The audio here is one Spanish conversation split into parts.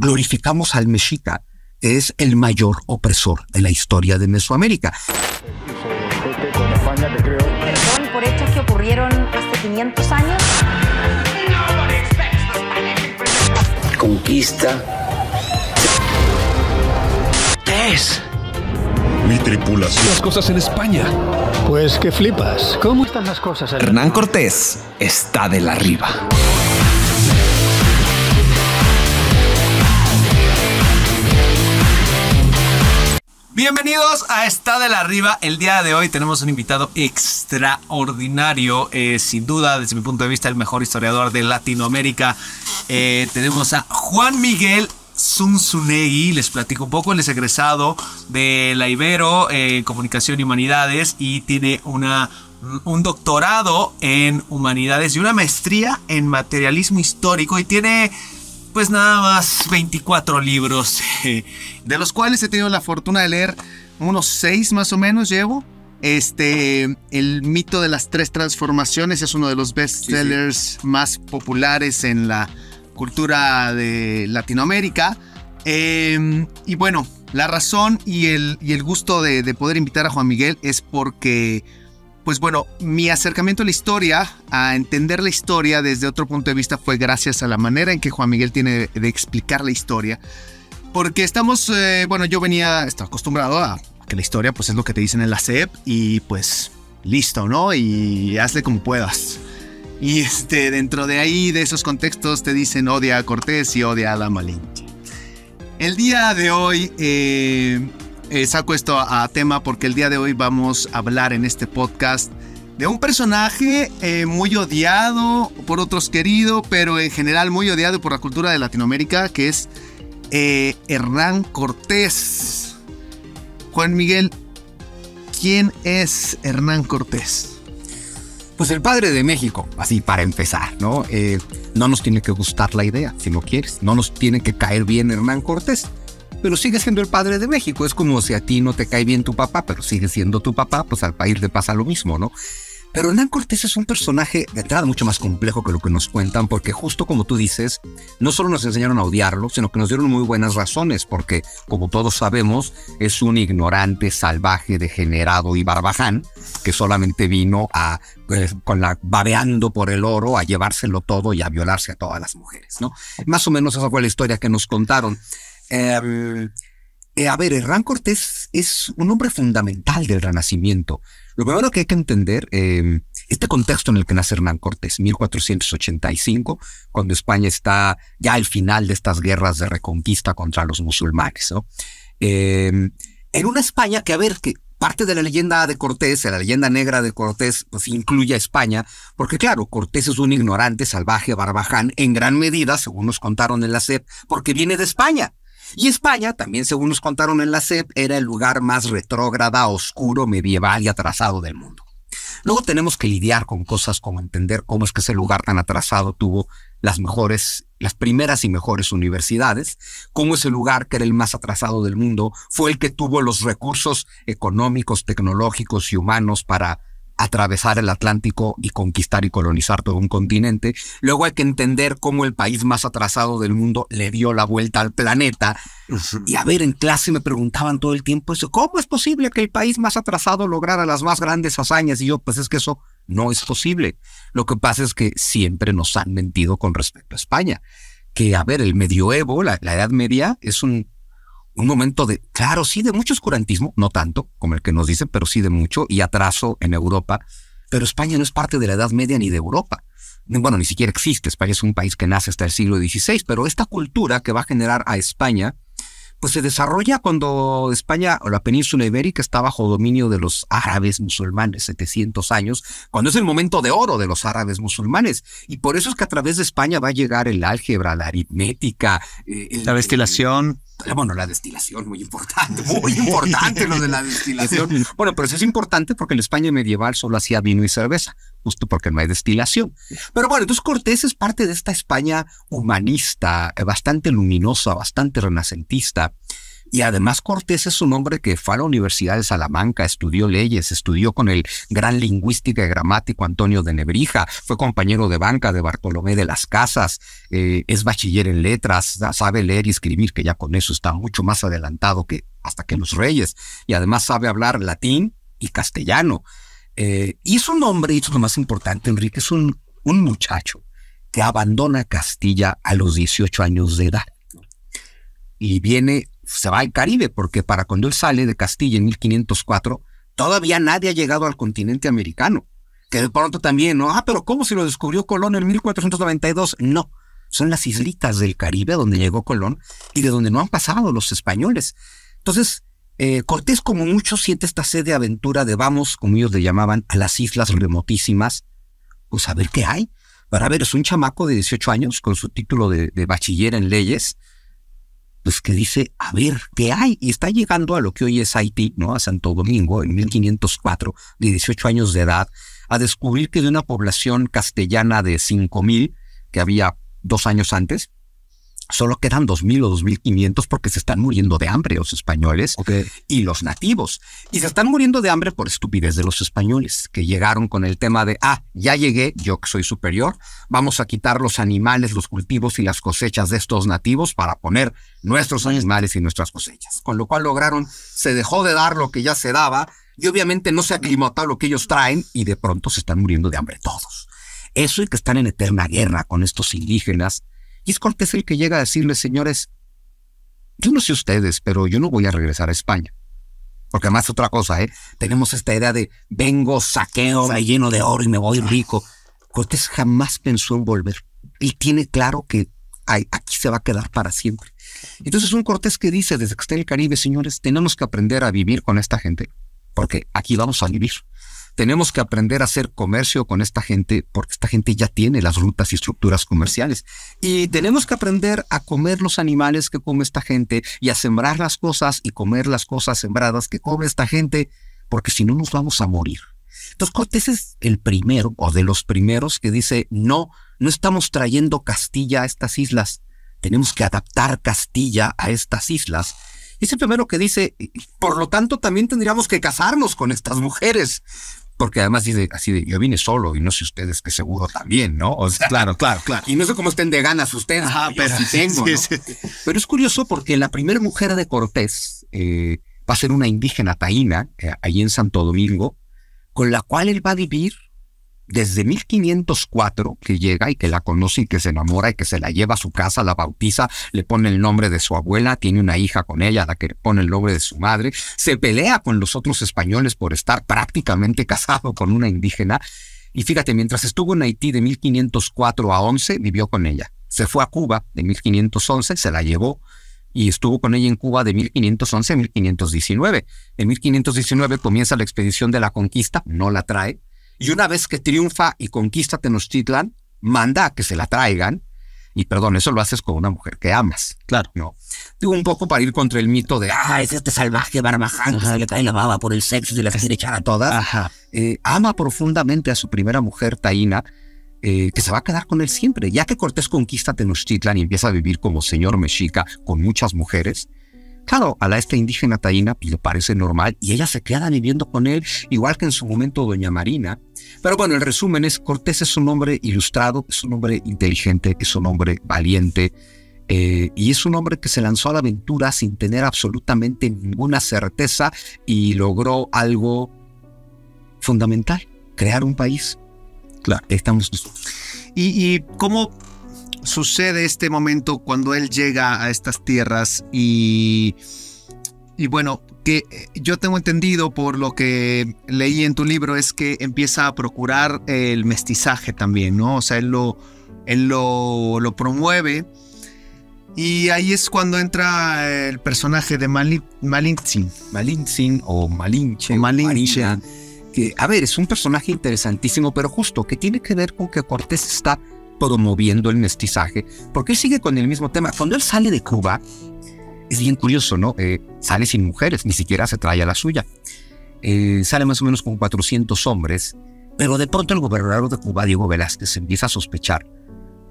glorificamos al mexica, es el mayor opresor de la historia de Mesoamérica. Perdón por hechos que ocurrieron hace 500 años. Conquista. Tess. Mi tripulación. Las cosas en España. Pues que flipas. ¿Cómo están las cosas? En Hernán Cortés está de la arriba. Bienvenidos a esta de la Riva. El día de hoy tenemos un invitado extraordinario, eh, sin duda, desde mi punto de vista, el mejor historiador de Latinoamérica. Eh, tenemos a Juan Miguel Zunzunegui. Les platico un poco. Él es egresado de la Ibero eh, Comunicación y Humanidades y tiene una, un doctorado en Humanidades y una maestría en materialismo histórico. Y tiene pues nada más 24 libros, eh, de los cuales he tenido la fortuna de leer unos 6 más o menos llevo. Este, el mito de las tres transformaciones es uno de los bestsellers más populares en la cultura de Latinoamérica. Em, y bueno, la razón y el, el gusto de, poder invitar a Juan Miguel es porque pues bueno, mi acercamiento a la historia, a entender la historia desde otro punto de vista fue gracias a la manera en que Juan Miguel tiene de explicar la historia. Porque estamos, eh, bueno, yo venía, estaba acostumbrado a que la historia pues es lo que te dicen en la CEP y pues listo, ¿no? Y hazle como puedas. Y este, dentro de ahí, de esos contextos, te dicen odia a Cortés y odia a la Malinche. El día de hoy, eh, eh, saco esto a, tema porque el día de hoy vamos a hablar en este podcast de un personaje eh, muy odiado por otros querido, pero en general muy odiado por la cultura de Latinoamérica, que es eh, Hernán Cortés. Juan Miguel, ¿quién es Hernán Cortés? Pues el padre de México, así para empezar, ¿no? no nos tiene que gustar la idea, si no quieres. No nos tiene que caer bien Hernán Cortés pero sigue siendo el padre de México. Es como si a ti no te cae bien tu papá, pero sigue siendo tu papá, pues al país le pasa lo mismo, ¿no? Pero Hernán Cortés es un personaje de entrada mucho más complejo que lo que nos cuentan, porque justo como tú dices, no solo nos enseñaron a odiarlo, sino que nos dieron muy buenas razones, porque como todos sabemos, es un ignorante, salvaje, degenerado y barbaján, que solamente vino a, pues, con la, babeando por el oro, a llevárselo todo y a violarse a todas las mujeres, ¿no? Más o menos esa fue la historia que nos contaron. Em, eh, a ver, Hernán Cortés es un hombre fundamental del Renacimiento. Lo primero que hay que entender, em, este contexto en el que nace Hernán Cortés, 1485, cuando España está ya al final de estas guerras de reconquista contra los musulmanes, em, en una España que, a ver, que parte de la leyenda de Cortés, la leyenda negra de Cortés, pues incluye a España, porque claro, Cortés es un ignorante, salvaje, barbaján, en gran medida, según nos contaron en la SEP, porque viene de España. Y España, también según nos contaron en la CEP, era el lugar más retrógrada, oscuro, medieval y atrasado del mundo. Luego tenemos que lidiar con cosas como entender cómo es que ese lugar tan atrasado tuvo las mejores, las primeras y mejores universidades, cómo ese lugar que era el más atrasado del mundo fue el que tuvo los recursos económicos, tecnológicos y humanos para atravesar el Atlántico y conquistar y colonizar todo un continente. Luego hay que entender cómo el país más atrasado del mundo le dio la vuelta al planeta. Y a ver, en clase me preguntaban todo el tiempo eso, ¿cómo es posible que el país más atrasado lograra las más grandes hazañas? Y yo, pues es que eso no es posible. Lo que pasa es que siempre nos han mentido con respecto a España. Que, a ver, el medioevo, la, la Edad Media, es un un momento de, claro, sí, de mucho oscurantismo, no tanto como el que nos dicen, pero sí de mucho, y atraso en Europa. Pero España no es parte de la Edad Media ni de Europa. Bueno, ni siquiera existe. España es un país que nace hasta el siglo XVI, pero esta cultura que va a generar a España pues se desarrolla cuando España o la península ibérica está bajo dominio de los árabes musulmanes, 700 años, cuando es el momento de oro de los árabes musulmanes. Y por eso es que a través de España va a llegar el álgebra, la aritmética. Eh, la destilación. bueno, la destilación, muy importante, muy importante lo de la destilación. Bueno, pero eso es importante porque en España medieval solo hacía vino y cerveza justo porque no hay destilación. Pero bueno, entonces Cortés es parte de esta España humanista, eh, bastante luminosa, bastante renacentista. Y además Cortés es un hombre que fue a la Universidad de Salamanca, estudió leyes, estudió con el gran lingüística y gramático Antonio de Nebrija, fue compañero de banca de Bartolomé de las Casas, eh, es bachiller en letras, sabe leer y escribir, que ya con eso está mucho más adelantado que hasta que los reyes, y además sabe hablar latín y castellano. Eh, y es un y eso es lo más importante, Enrique, es un, un muchacho que abandona Castilla a los 18 años de edad. Y viene, se va al Caribe, porque para cuando él sale de Castilla en 1504, todavía nadie ha llegado al continente americano. Que de pronto también, ¿no? Ah, pero ¿cómo se lo descubrió Colón en 1492? No, son las islitas del Caribe donde llegó Colón y de donde no han pasado los españoles. Entonces, eh, Cortés, como muchos, siente esta sed de aventura de vamos, como ellos le llamaban, a las islas remotísimas, pues a ver qué hay. Para ver, es un chamaco de 18 años con su título de, de bachiller en leyes, pues que dice, a ver qué hay. Y está llegando a lo que hoy es Haití, ¿no? A Santo Domingo, en 1504, de 18 años de edad, a descubrir que de una población castellana de 5.000, que había dos años antes, solo quedan 2.000 o 2.500 porque se están muriendo de hambre los españoles y los nativos. Y se están muriendo de hambre por estupidez de los españoles, que llegaron con el tema de, ah, ya llegué, yo que soy superior, vamos a quitar los animales, los cultivos y las cosechas de estos nativos para poner nuestros pues animales y nuestras cosechas. Con lo cual lograron, se dejó de dar lo que ya se daba y obviamente no se aclimató lo que ellos traen y de pronto se están muriendo de hambre todos. Eso y que están en eterna guerra con estos indígenas y es Cortés el que llega a decirles, señores, yo no sé ustedes, pero yo no voy a regresar a España. Porque además otra cosa, ¿eh? tenemos esta idea de vengo, saqueo, me lleno de oro y me voy rico. Cortés jamás pensó en volver. y tiene claro que aquí se va a quedar para siempre. Entonces un Cortés que dice desde que está en el Caribe, señores, tenemos que aprender a vivir con esta gente, porque aquí vamos a vivir. Tenemos que aprender a hacer comercio con esta gente porque esta gente ya tiene las rutas y estructuras comerciales. Y tenemos que aprender a comer los animales que come esta gente y a sembrar las cosas y comer las cosas sembradas que come esta gente porque si no nos vamos a morir. Entonces Cortés es el primero o de los primeros que dice, no, no estamos trayendo Castilla a estas islas, tenemos que adaptar Castilla a estas islas. Es el primero que dice, por lo tanto también tendríamos que casarnos con estas mujeres, porque además dice así de, yo vine solo y no sé ustedes que seguro también, ¿no? claro, claro, claro. Y no sé cómo estén de ganas ustedes, pero, tengo. pero es curioso porque la primera mujer de Cortés eh, va a ser una indígena taína, eh, ahí en Santo Domingo, con la cual él va a vivir desde 1504 que llega y que la conoce y que se enamora y que se la lleva a su casa, la bautiza, le pone el nombre de su abuela, tiene una hija con ella, la que pone el nombre de su madre, se pelea con los otros españoles por estar prácticamente casado con una indígena. Y fíjate, mientras estuvo en Haití de 1504 a 11, vivió con ella. Se fue a Cuba de 1511, se la llevó y estuvo con ella en Cuba de 1511 a 1519. En 1519 comienza la expedición de la conquista, no la trae, y una vez que triunfa y conquista Tenochtitlan, manda a que se la traigan. Y perdón, eso lo haces con una mujer que amas. Claro. No. Digo un poco para ir contra el mito de, ah, es este salvaje Barbaján que le la baba por el sexo y le hace echar a todas. Ajá. Eh, ama profundamente a su primera mujer, Taína, eh, que se va a quedar con él siempre. Ya que Cortés conquista Tenochtitlan y empieza a vivir como señor mexica con muchas mujeres, Claro, a la esta indígena taína pues, le parece normal y ella se queda viviendo con él, igual que en su momento doña Marina. Pero bueno, el resumen es, Cortés es un hombre ilustrado, es un hombre inteligente, es un hombre valiente, eh, y es un hombre que se lanzó a la aventura sin tener absolutamente ninguna certeza y logró algo fundamental, crear un país. Claro. Estamos. ¿Y, y cómo sucede este momento cuando él llega a estas tierras y, y bueno, que yo tengo entendido por lo que leí en tu libro es que empieza a procurar el mestizaje también, ¿no? O sea, él lo, lo, lo promueve. Y ahí es cuando entra el personaje de Mali, Malintzin. Malintzin o Malinche. que, a ver, es un personaje interesantísimo, pero justo, que tiene que ver con que Cortés está promoviendo el mestizaje, porque él sigue con el mismo tema. Cuando él sale de Cuba, es bien curioso, ¿no? Eh, sale sin mujeres, ni siquiera se trae a la suya. Eh, sale más o menos con 400 hombres, pero de pronto el gobernador de Cuba, Diego Velázquez, empieza a sospechar,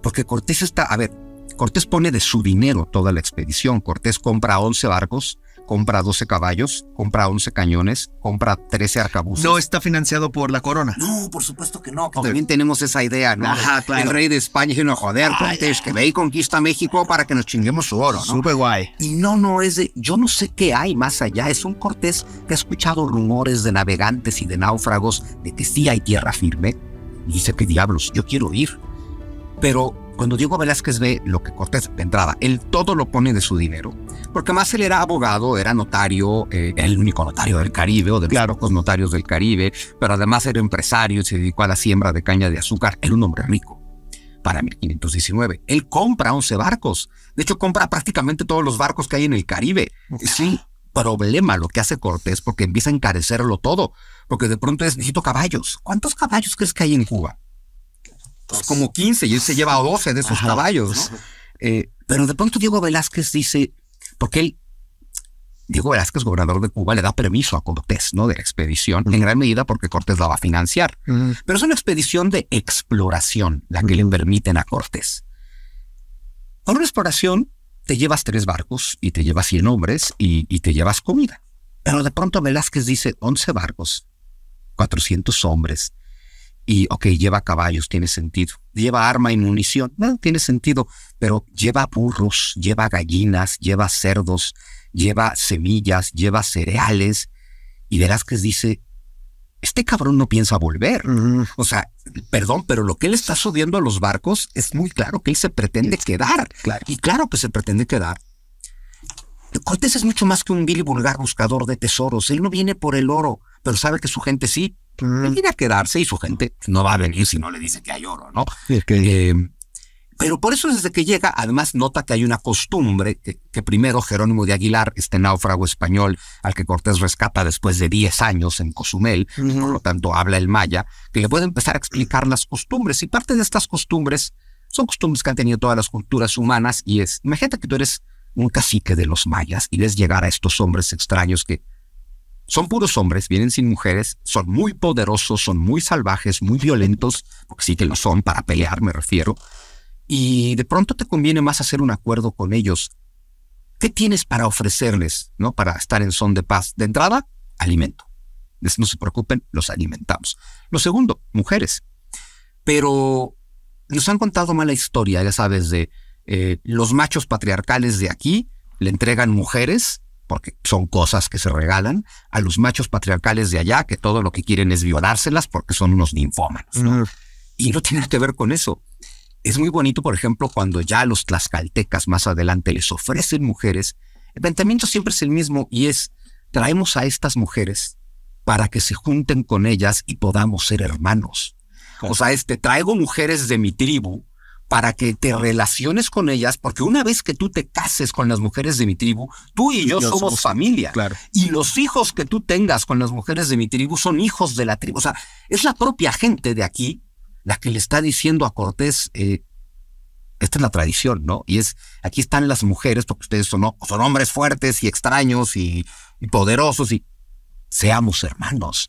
porque Cortés está, a ver, Cortés pone de su dinero toda la expedición, Cortés compra 11 barcos, compra 12 caballos, compra 11 cañones, compra 13 arcabuces. No está financiado por la corona. No, por supuesto que no. También tenemos esa idea, ¿no? El rey de España dice, no, joder, Cortés, que ve y conquista México para que nos chinguemos su oro, ¿no? Súper guay. Y no, no, es de, yo no sé qué hay más allá. Es un Cortés que ha escuchado rumores de navegantes y de náufragos de que sí hay tierra firme. dice, qué diablos, yo quiero ir. Pero cuando Diego Velázquez ve lo que Cortés entraba, él todo lo pone de su dinero porque más él era abogado, era notario, eh, el único notario del Caribe o de claro. los notarios del Caribe, pero además era empresario, y se dedicó a la siembra de caña de azúcar, era un hombre rico. Para 1519, él compra 11 barcos. De hecho, compra prácticamente todos los barcos que hay en el Caribe. Sí, problema lo que hace Cortés porque empieza a encarecerlo todo. Porque de pronto es, necesito caballos. ¿Cuántos caballos crees que hay en Cuba? Pues como 15 y él se lleva 12 de esos caballos, eh, pero de pronto Diego Velázquez dice, porque él, Diego Velázquez, gobernador de Cuba, le da permiso a Cortés, ¿no? De la expedición, en gran medida porque Cortés la va a financiar. Pero es una expedición de exploración la que le permiten a Cortés. A una exploración te llevas tres barcos y te llevas 100 hombres y, y te llevas comida. Pero de pronto Velázquez dice 11 barcos, 400 hombres, y, ok, lleva caballos, tiene sentido. Lleva arma y munición, no, tiene sentido, pero lleva burros, lleva gallinas, lleva cerdos, lleva semillas, lleva cereales. Y Velázquez dice, este cabrón no piensa volver. O sea, perdón, pero lo que él está sudiendo a los barcos es muy claro que él se pretende quedar. Y claro que se pretende quedar. Cortés es mucho más que un vil y vulgar buscador de tesoros. Él no viene por el oro pero sabe que su gente sí. Mm. viene a quedarse y su gente no va a venir si no le dice que hay oro, ¿no? Eh, pero por eso desde que llega, además nota que hay una costumbre, que, primero Jerónimo de Aguilar, este náufrago español al que Cortés rescata después de 10 años en Cozumel, por lo tanto habla el maya, que le puede empezar a explicar las costumbres. Y parte de estas costumbres son costumbres que han tenido todas las culturas humanas y es, imagínate que tú eres un cacique de los mayas y ves llegar a estos hombres extraños que son puros hombres, vienen sin mujeres, son muy poderosos, son muy salvajes, muy violentos, porque sí que lo son, para pelear me refiero. Y de pronto te conviene más hacer un acuerdo con ellos. ¿Qué tienes para ofrecerles, no? Para estar en son de paz. De entrada, alimento. No se preocupen, los alimentamos. Lo segundo, mujeres. Pero nos han contado mala historia, ya sabes, de eh, los machos patriarcales de aquí le entregan mujeres porque son cosas que se regalan a los machos patriarcales de allá, que todo lo que quieren es violárselas porque son unos ninfómanos. Y no tiene que ver con eso. Es muy bonito, por ejemplo, cuando ya los tlaxcaltecas más adelante les ofrecen mujeres, el planteamiento siempre es el mismo y es, traemos a estas mujeres para que se junten con ellas y podamos ser hermanos. O sea, este, traigo mujeres de mi tribu para que te relaciones con ellas, porque una vez que tú te cases con las mujeres de mi tribu, tú y yo, somos, familia. Claro. Y los hijos que tú tengas con las mujeres de mi tribu son hijos de la tribu. O sea, es la propia gente de aquí la que le está diciendo a Cortés, eh, esta es la tradición, ¿no? Y es, aquí están las mujeres, porque ustedes son, hombres fuertes y extraños y, poderosos y seamos hermanos.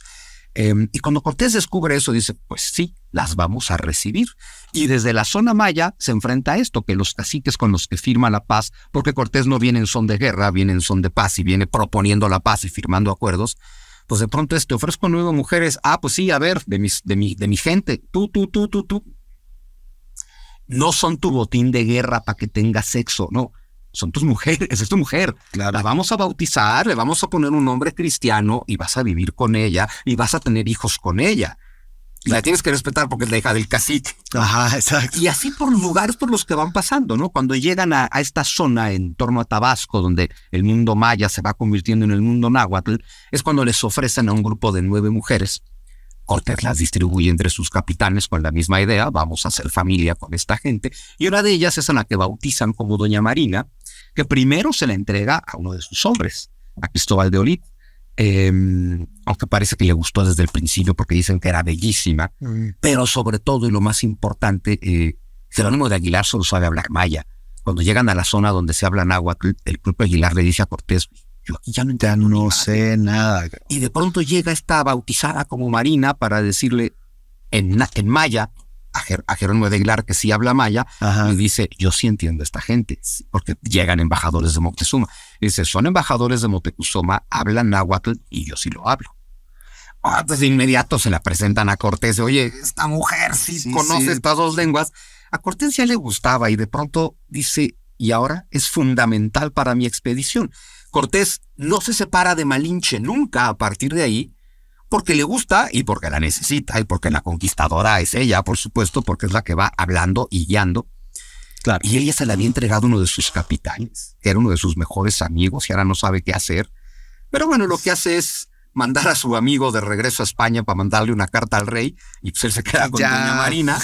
Em, y cuando Cortés descubre eso, dice, pues sí, las vamos a recibir. Y desde la zona maya se enfrenta a esto, que los caciques con los que firma la paz, porque Cortés no viene en son de guerra, viene en son de paz y viene proponiendo la paz y firmando acuerdos, pues de pronto te ofrezco nuevas mujeres, ah, pues sí, a ver, de, mis, de, mi, de mi gente, tú, tú, tú, tú, tú. No son tu botín de guerra para que tengas sexo, no. Son tus mujeres, es tu mujer. La vamos a bautizar, le vamos a poner un nombre cristiano y vas a vivir con ella y vas a tener hijos con ella la tienes que respetar porque es la hija del cacique. Ajá, exacto. Y así por lugares por los que van pasando, ¿no? Cuando llegan a, esta zona en torno a Tabasco, donde el mundo maya se va convirtiendo en el mundo náhuatl, es cuando les ofrecen a un grupo de nueve mujeres. Cortés las distribuye entre sus capitanes con la misma idea, vamos a hacer familia con esta gente. Y una de ellas es a la que bautizan como Doña Marina, que primero se la entrega a uno de sus hombres, a Cristóbal de Olid Em, aunque parece que le gustó desde el principio porque dicen que era bellísima, mm. pero sobre todo y lo más importante, eh, Jerónimo de Aguilar solo sabe hablar maya. Cuando llegan a la zona donde se habla agua, el propio Aguilar le dice a Cortés, yo aquí ya no entiendo. no sé nada. Y de pronto llega esta bautizada como Marina para decirle en, maya a, Jerónimo de Aguilar, que sí habla maya, y dice, yo sí entiendo a esta gente, porque llegan embajadores de Moctezuma. Dice, son embajadores de Moctezuma, hablan náhuatl y yo sí lo hablo. Ah, de inmediato se la presentan a Cortés. Oye, esta mujer sí, conoce estas dos lenguas. A Cortés ya le gustaba y de pronto dice, y ahora es fundamental para mi expedición. Cortés no se separa de Malinche nunca a partir de ahí, porque le gusta y porque la necesita y porque la conquistadora es ella, por supuesto, porque es la que va hablando y guiando Claro. Y ella se le había entregado uno de sus capitanes, que era uno de sus mejores amigos y ahora no sabe qué hacer. Pero bueno, lo que hace es mandar a su amigo de regreso a España para mandarle una carta al rey y pues él se queda con Doña Marina.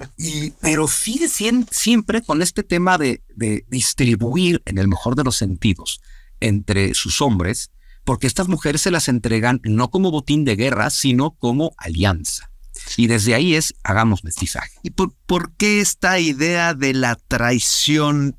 pero sigue siempre con este tema de distribuir en el mejor de los sentidos entre sus hombres, porque estas mujeres se las entregan no como botín de guerra, sino como alianza. Y desde ahí es, hagamos mestizaje. ¿Y por, qué esta idea de la traición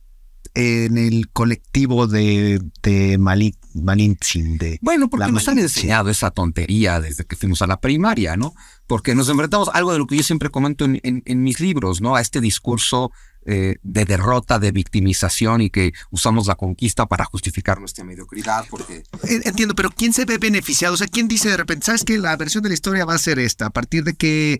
en el colectivo de, de Malintzin. bueno, porque nos han enseñado esa tontería desde que fuimos a la primaria, ¿no? Porque nos enfrentamos a algo de lo que yo siempre comento en, en mis libros, ¿no? A este discurso eh, de derrota, de victimización y que usamos la conquista para justificar nuestra mediocridad. Porque... Entiendo, pero ¿quién se ve beneficiado? O sea, ¿quién dice de repente, sabes que la versión de la historia va a ser esta? A partir de que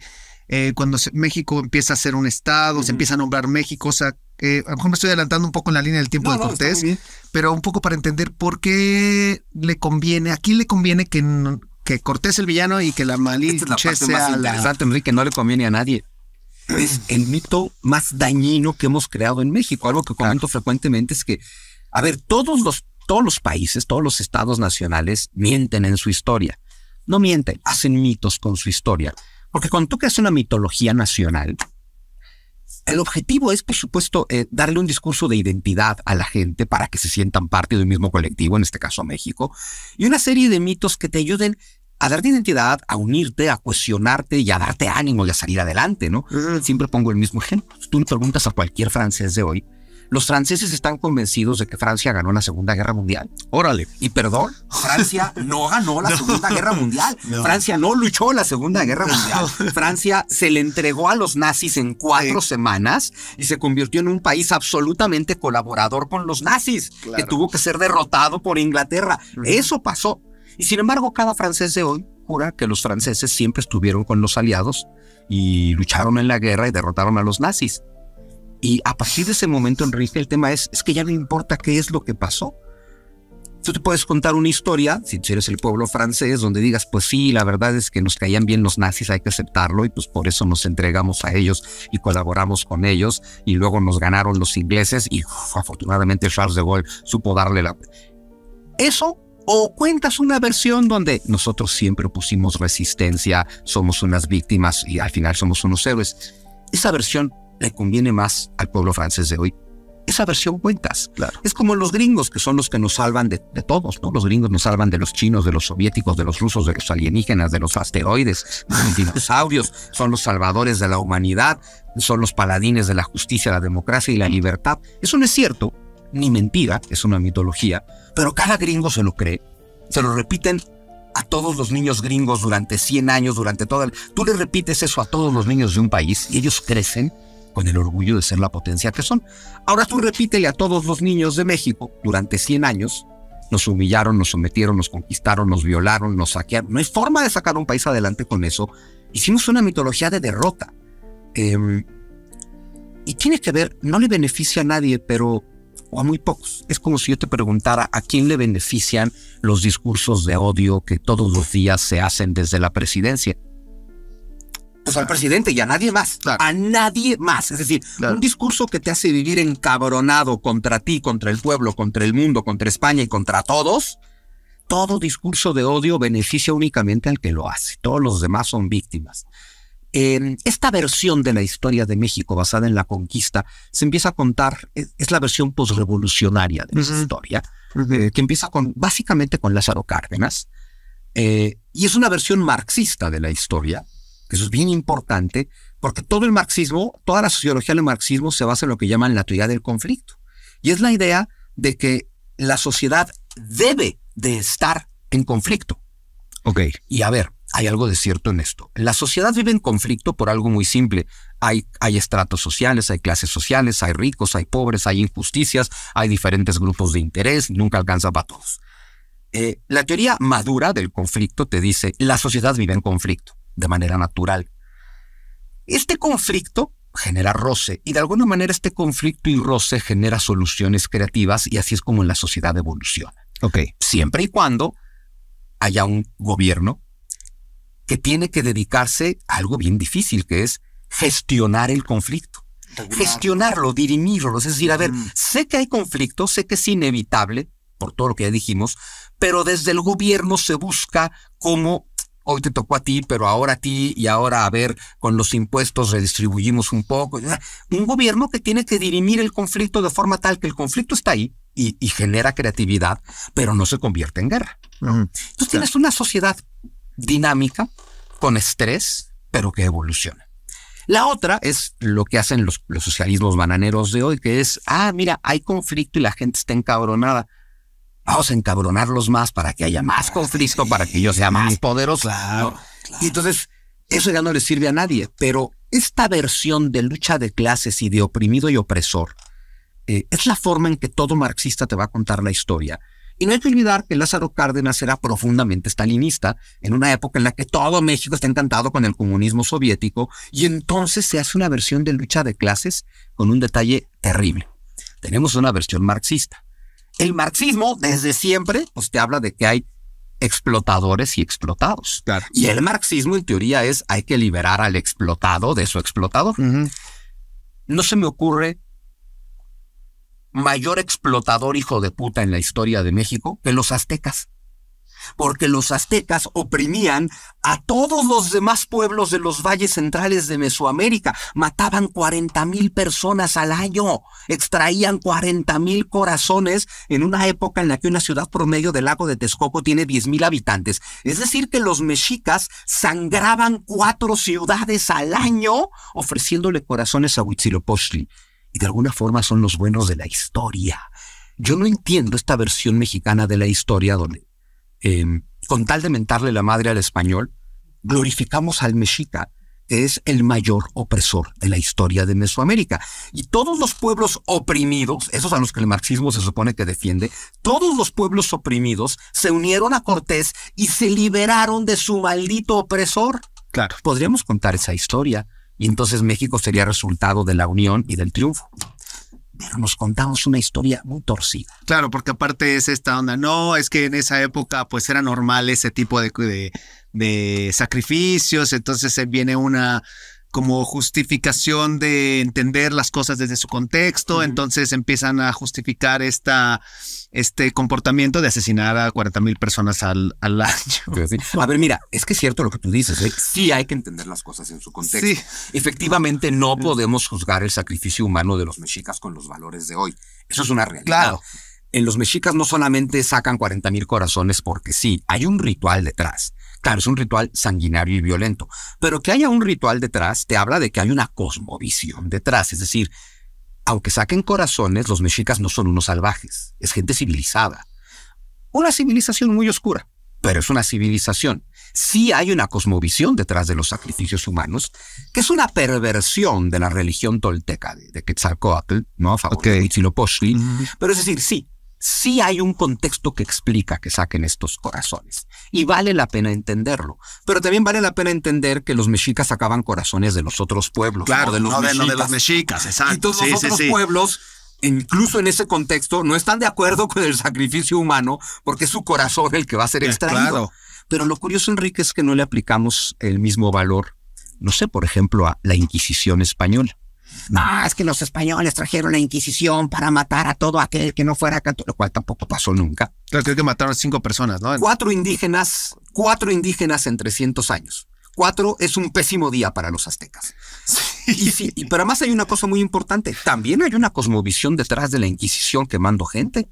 eh, cuando México empieza a ser un Estado, se empieza a nombrar México, o sea, eh, a lo mejor me estoy adelantando un poco en la línea del tiempo de Cortés, pero un poco para entender por qué le conviene, a quién le conviene que, que Cortés el villano y que la Malinche la sea Enrique, no le conviene a nadie es el mito más dañino que hemos creado en México. Algo que comento frecuentemente es que, a ver, todos los, todos los países, todos los estados nacionales mienten en su historia. No mienten, hacen mitos con su historia. Porque cuando tú creas una mitología nacional, el objetivo es, por supuesto, eh, darle un discurso de identidad a la gente para que se sientan parte de un mismo colectivo, en este caso México, y una serie de mitos que te ayuden a darte identidad, a unirte, a cuestionarte y a darte ánimo y a salir adelante, ¿no? Siempre pongo el mismo ejemplo. tú me preguntas a cualquier francés de hoy, los franceses están convencidos de que Francia ganó la Segunda Guerra Mundial. Órale. Y perdón, Francia no ganó la Segunda Guerra Mundial. Francia no luchó la Segunda Guerra Mundial. Francia se le entregó a los nazis en cuatro semanas y se convirtió en un país absolutamente colaborador con los nazis, que tuvo que ser derrotado por Inglaterra. Eso pasó. Y sin embargo, cada francés de hoy jura que los franceses siempre estuvieron con los aliados y lucharon en la guerra y derrotaron a los nazis. Y a partir de ese momento, Enrique, el tema es, es que ya no importa qué es lo que pasó. Tú te puedes contar una historia, si eres el pueblo francés, donde digas, pues sí, la verdad es que nos caían bien los nazis, hay que aceptarlo, y pues por eso nos entregamos a ellos y colaboramos con ellos, y luego nos ganaron los ingleses, y afortunadamente Charles de Gaulle supo darle la... Eso o cuentas una versión donde nosotros siempre pusimos resistencia, somos unas víctimas y al final somos unos héroes. Esa versión le conviene más al pueblo francés de hoy. Esa versión cuentas. Claro. Es como los gringos, que son los que nos salvan de, todos, ¿no? Los gringos nos salvan de los chinos, de los soviéticos, de los rusos, de los alienígenas, de los asteroides, de los dinosaurios. Son los salvadores de la humanidad, son los paladines de la justicia, la democracia y la libertad. Eso no es cierto ni mentira, es una mitología, pero cada gringo se lo cree. Se lo repiten a todos los niños gringos durante 100 años, durante toda... El... Tú le repites eso a todos los niños de un país y ellos crecen con el orgullo de ser la potencia que son. Ahora tú repítele a todos los niños de México durante 100 años, nos humillaron, nos sometieron, nos conquistaron, nos violaron, nos saquearon. No hay forma de sacar un país adelante con eso. Hicimos una mitología de derrota. Em, y tiene que ver, no le beneficia a nadie, pero o a muy pocos. Es como si yo te preguntara a quién le benefician los discursos de odio que todos los días se hacen desde la presidencia. Pues al presidente y a nadie más. A nadie más. Es decir, un discurso que te hace vivir encabronado contra ti, contra el pueblo, contra el mundo, contra España y contra todos. Todo discurso de odio beneficia únicamente al que lo hace. Todos los demás son víctimas esta versión de la historia de México basada en la conquista se empieza a contar, es, la versión posrevolucionaria de la historia, eh, que empieza con, básicamente con Lázaro Cárdenas, eh, y es una versión marxista de la historia, que eso es bien importante, porque todo el marxismo, toda la sociología del marxismo se basa en lo que llaman la teoría del conflicto, y es la idea de que la sociedad debe de estar en conflicto. Ok. Y a ver, hay algo de cierto en esto. La sociedad vive en conflicto por algo muy simple. Hay, hay estratos sociales, hay clases sociales, hay ricos, hay pobres, hay injusticias, hay diferentes grupos de interés, nunca alcanza para todos. Eh, la teoría madura del conflicto te dice, la sociedad vive en conflicto, de manera natural. Este conflicto genera roce y de alguna manera este conflicto y roce genera soluciones creativas y así es como la sociedad evoluciona. Ok. Siempre y cuando haya un gobierno que tiene que dedicarse a algo bien difícil, que es gestionar el conflicto. Gestionarlo, dirimirlo. Es decir, a ver, mm. sé que hay conflicto, sé que es inevitable, por todo lo que ya dijimos, pero desde el gobierno se busca cómo hoy te tocó a ti, pero ahora a ti y ahora a ver, con los impuestos redistribuimos un poco. Eh, un gobierno que tiene que dirimir el conflicto de forma tal que el conflicto está ahí y, genera creatividad, pero no se convierte en guerra. Tú tienes una sociedad dinámica, con estrés, pero que evoluciona. La otra es lo que hacen los, socialismos bananeros de hoy, que es, ah, mira, hay conflicto y la gente está encabronada. Vamos a encabronarlos más para que haya más ah, conflicto, para que ellos sean más poderosos Y entonces, eso ya no le sirve a nadie, pero esta versión de lucha de clases y de oprimido y opresor eh, es la forma en que todo marxista te va a contar la historia. Y no hay que olvidar que Lázaro Cárdenas era profundamente stalinista, en una época en la que todo México está encantado con el comunismo soviético, y entonces se hace una versión de lucha de clases con un detalle terrible. Tenemos una versión marxista. El marxismo, desde siempre, pues te habla de que hay explotadores y explotados. Y el marxismo, en teoría, es hay que liberar al explotado de su explotador. No se me ocurre mayor explotador hijo de puta en la historia de México que los aztecas. Porque los aztecas oprimían a todos los demás pueblos de los valles centrales de Mesoamérica. Mataban 40 mil personas al año. Extraían 40 mil corazones en una época en la que una ciudad promedio del lago de Texcoco tiene 10 mil habitantes. Es decir, que los mexicas sangraban cuatro ciudades al año ofreciéndole corazones a Huitzilopochtli y de alguna forma son los buenos de la historia. Yo no entiendo esta versión mexicana de la historia donde, em, con tal de mentarle la madre al español, glorificamos al mexica, es el mayor opresor de la historia de Mesoamérica. Y todos los pueblos oprimidos, esos a los que el marxismo se supone que defiende, todos los pueblos oprimidos se unieron a Cortés y se liberaron de su maldito opresor. Claro. Podríamos contar esa historia y entonces México sería resultado de la unión y del triunfo. Pero nos contamos una historia muy torcida. Claro, porque aparte es esta onda, no, es que en esa época pues era normal ese tipo de, de, sacrificios, entonces viene una como justificación de entender las cosas desde su contexto, entonces empiezan a justificar esta, este comportamiento de asesinar a 40 mil personas al, al año. A ver, mira, es que es cierto lo que tú dices, ¿eh? sí hay que entender las cosas en su contexto. Sí. Efectivamente, no podemos juzgar el sacrificio humano de los mexicas con los valores de hoy. Eso es una realidad. Claro. En los mexicas no solamente sacan 40 mil corazones porque sí, hay un ritual detrás. Claro, es un ritual sanguinario y violento, pero que haya un ritual detrás te habla de que hay una cosmovisión detrás, es decir, aunque saquen corazones, los mexicas no son unos salvajes, es gente civilizada. Una civilización muy oscura, pero es una civilización. Sí hay una cosmovisión detrás de los sacrificios humanos, que es una perversión de la religión tolteca de, Quetzalcóatl, ¿no? Pero es decir, sí, sí hay un contexto que explica que saquen estos corazones. Y vale la pena entenderlo. Pero también vale la pena entender que los mexicas sacaban corazones de los otros pueblos. Claro, de los mexicas. De, mexicas, exacto. Y todos los pueblos, incluso en ese contexto, no están de acuerdo con el sacrificio humano porque es su corazón el que va a ser eh, extraído. Pero lo curioso, Enrique, es que no le aplicamos el mismo valor, no sé, por ejemplo, a la Inquisición española no, es que los españoles trajeron la Inquisición para matar a todo aquel que no fuera católico, lo cual tampoco pasó nunca. Claro creo que mataron cinco personas, ¿no? Cuatro indígenas, cuatro indígenas en 300 años. Cuatro es un pésimo día para los aztecas. Y sí, y, pero además hay una cosa muy importante. También hay una cosmovisión detrás de la Inquisición quemando gente.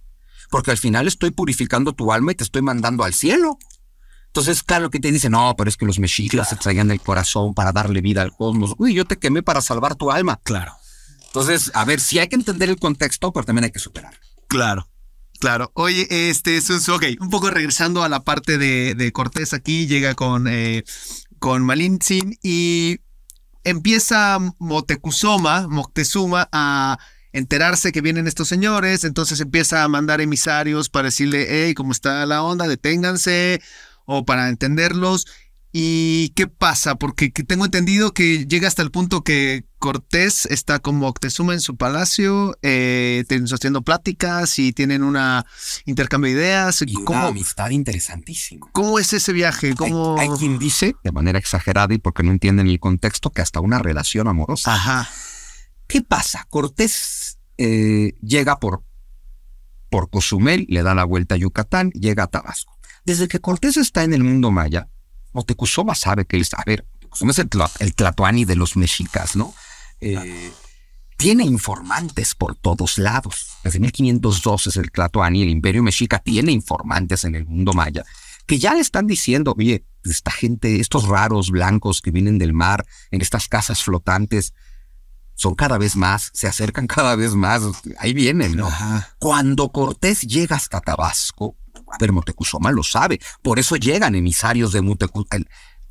Porque al final estoy purificando tu alma y te estoy mandando al cielo. Entonces, claro que te dicen, no, pero es que los mexicas se traían el corazón para darle vida al cosmos. Uy, yo te quemé para salvar tu alma. Claro. Entonces, a ver, sí hay que entender el contexto, pero también hay que superar. Claro. Claro. Oye, este es un. Ok, un poco regresando a la parte de, Cortés aquí, llega con, eh, con Malintzin y empieza Motecuzoma, Moctezuma, a enterarse que vienen estos señores. Entonces empieza a mandar emisarios para decirle, hey, ¿cómo está la onda? Deténganse o para entenderlos. ¿Y qué pasa? Porque tengo entendido que llega hasta el punto que Cortés está como Moctezuma en su palacio, eh, haciendo pláticas y tienen un intercambio de ideas. Y como amistad interesantísimo. ¿Cómo es ese viaje? como Hay, quien dice, de manera exagerada y porque no entienden el contexto, que hasta una relación amorosa. Ajá. ¿Qué pasa? Cortés eh, llega por, por Cozumel, le da la vuelta a Yucatán, llega a Tabasco desde que Cortés está en el mundo maya, Moctezuma sabe que él A ver, es el, tlatoani de los mexicas, ¿no? Eh, tiene informantes por todos lados. Desde 1512 es el Tlatoani, el imperio mexica tiene informantes en el mundo maya que ya le están diciendo, oye, esta gente, estos raros blancos que vienen del mar en estas casas flotantes, son cada vez más, se acercan cada vez más, ahí vienen, ¿no? Cuando Cortés llega hasta Tabasco, pero mal lo sabe. Por eso llegan emisarios de Moctezuma.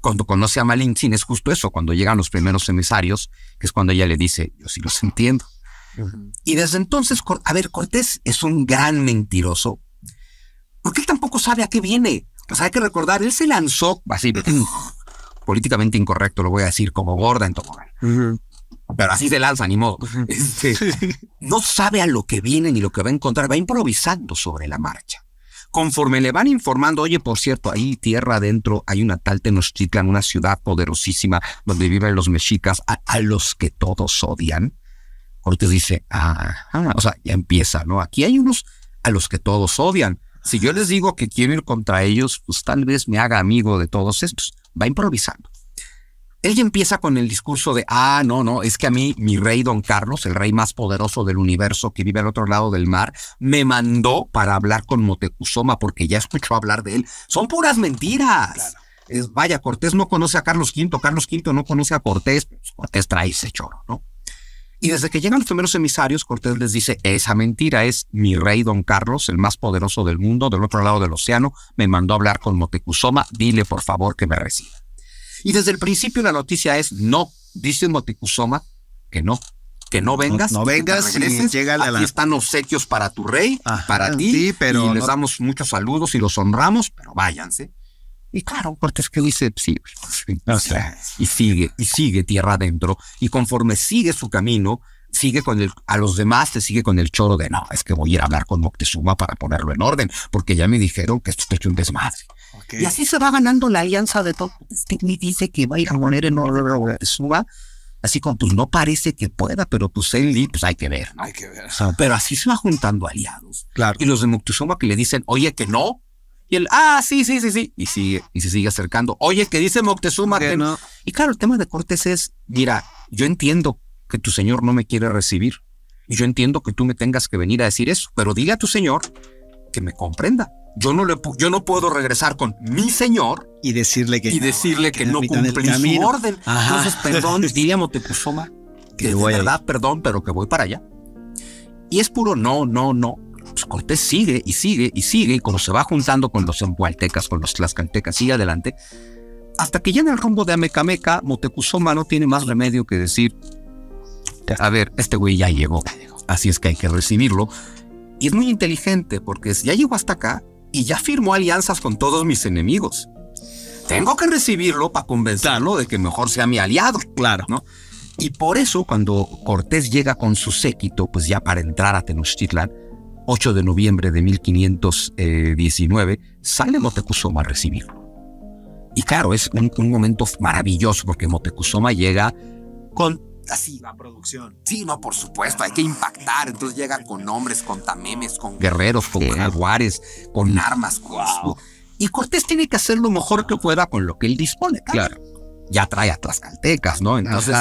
Cuando conoce a Malintzin es justo eso, cuando llegan los primeros emisarios, que es cuando ella le dice, yo sí los entiendo. Y desde entonces, a ver, Cortés es un gran mentiroso, porque él tampoco sabe a qué viene. O sea, hay que recordar, él se lanzó así, políticamente incorrecto, lo voy a decir, como gorda en todo momento, Pero así se lanza, ni modo. Este, no sabe a lo que viene ni lo que va a encontrar, va improvisando sobre la marcha conforme le van informando, oye, por cierto, ahí tierra adentro hay una tal Tenochtitlan, una ciudad poderosísima donde viven los mexicas, a, los que todos odian. Cortés dice, ah, o sea, ya empieza, ¿no? Aquí hay unos a los que todos odian. Si yo les digo que quiero ir contra ellos, pues tal vez me haga amigo de todos estos. Va improvisando. Ella empieza con el discurso de, ah, no, no, es que a mí mi rey Don Carlos, el rey más poderoso del universo que vive al otro lado del mar, me mandó para hablar con Motecuzoma porque ya escuchó hablar de él. Son puras mentiras. Es, vaya, Cortés no conoce a Carlos V, Carlos V no conoce a Cortés, pues, Cortés trae ese choro, ¿no? Y desde que llegan los primeros emisarios, Cortés les dice, esa mentira es mi rey Don Carlos, el más poderoso del mundo, del otro lado del océano, me mandó a hablar con Motecuzoma, dile por favor que me reciba. Y desde el principio la noticia es no, dice Motecuzoma que no, que no vengas. No, vengas, Aquí están obsequios para tu rey, para ti, pero y les damos muchos saludos y los honramos, pero váyanse. Y claro, Cortés que dice, sí, pues, ah, y sigue, y sigue tierra adentro, y conforme sigue su camino, sigue con el, a los demás te sigue con el choro de, no, es que voy a ir a hablar con Moctezuma para ponerlo en orden, porque ya me dijeron que esto hecho un desmadre. Y así se va ganando la alianza de todos. me este dice que va a ir a poner en orden Así como, pues no parece que pueda, pero pues él, pues hay que ver. Hay que ver. pero así se va juntando aliados. Claro. Y los de Moctezuma que le dicen, oye, que no. Y él, ah, sí, sí, sí, sí. Y sigue, y se sigue acercando. Oye, que dice Moctezuma que no. Y claro, el tema de Cortés es, mira, yo entiendo que tu señor no me quiere recibir. Y yo entiendo que tú me tengas que venir a decir eso, pero diga a tu señor que me comprenda. Yo no, le, yo no puedo regresar con mi señor y decirle que, decirle no, que, no cumplí su orden. Entonces, perdón, diríamos Motecuzoma. que, voy verdad, perdón, pero que voy para allá. Y es puro no, no, no. Pues, Cortés sigue y sigue y sigue, y cuando se va juntando con los Zempoaltecas, con los tlaxcaltecas, sigue adelante, hasta que ya en el rumbo de Amecameca, Motecuzoma no tiene más remedio que decir, a ver, este güey ya llegó, así es que hay que recibirlo. Y es muy inteligente porque ya llegó hasta acá y ya firmó alianzas con todos mis enemigos. Tengo que recibirlo para convencerlo de que mejor sea mi aliado. Claro. ¿no? Y por eso cuando Cortés llega con su séquito, pues ya para entrar a Tenochtitlan, 8 de noviembre de 1519, sale Motecuzoma a recibirlo. Y claro, es un, momento maravilloso porque Motecuzoma llega con así. La producción. Sí, no, por supuesto, hay que impactar. Entonces llega con hombres, con tamemes, con guerreros, con aguares con armas. Con Y Cortés tiene que hacer lo mejor que pueda con lo que él dispone. Claro. Ya trae a Tlaxcaltecas, ¿no? Entonces,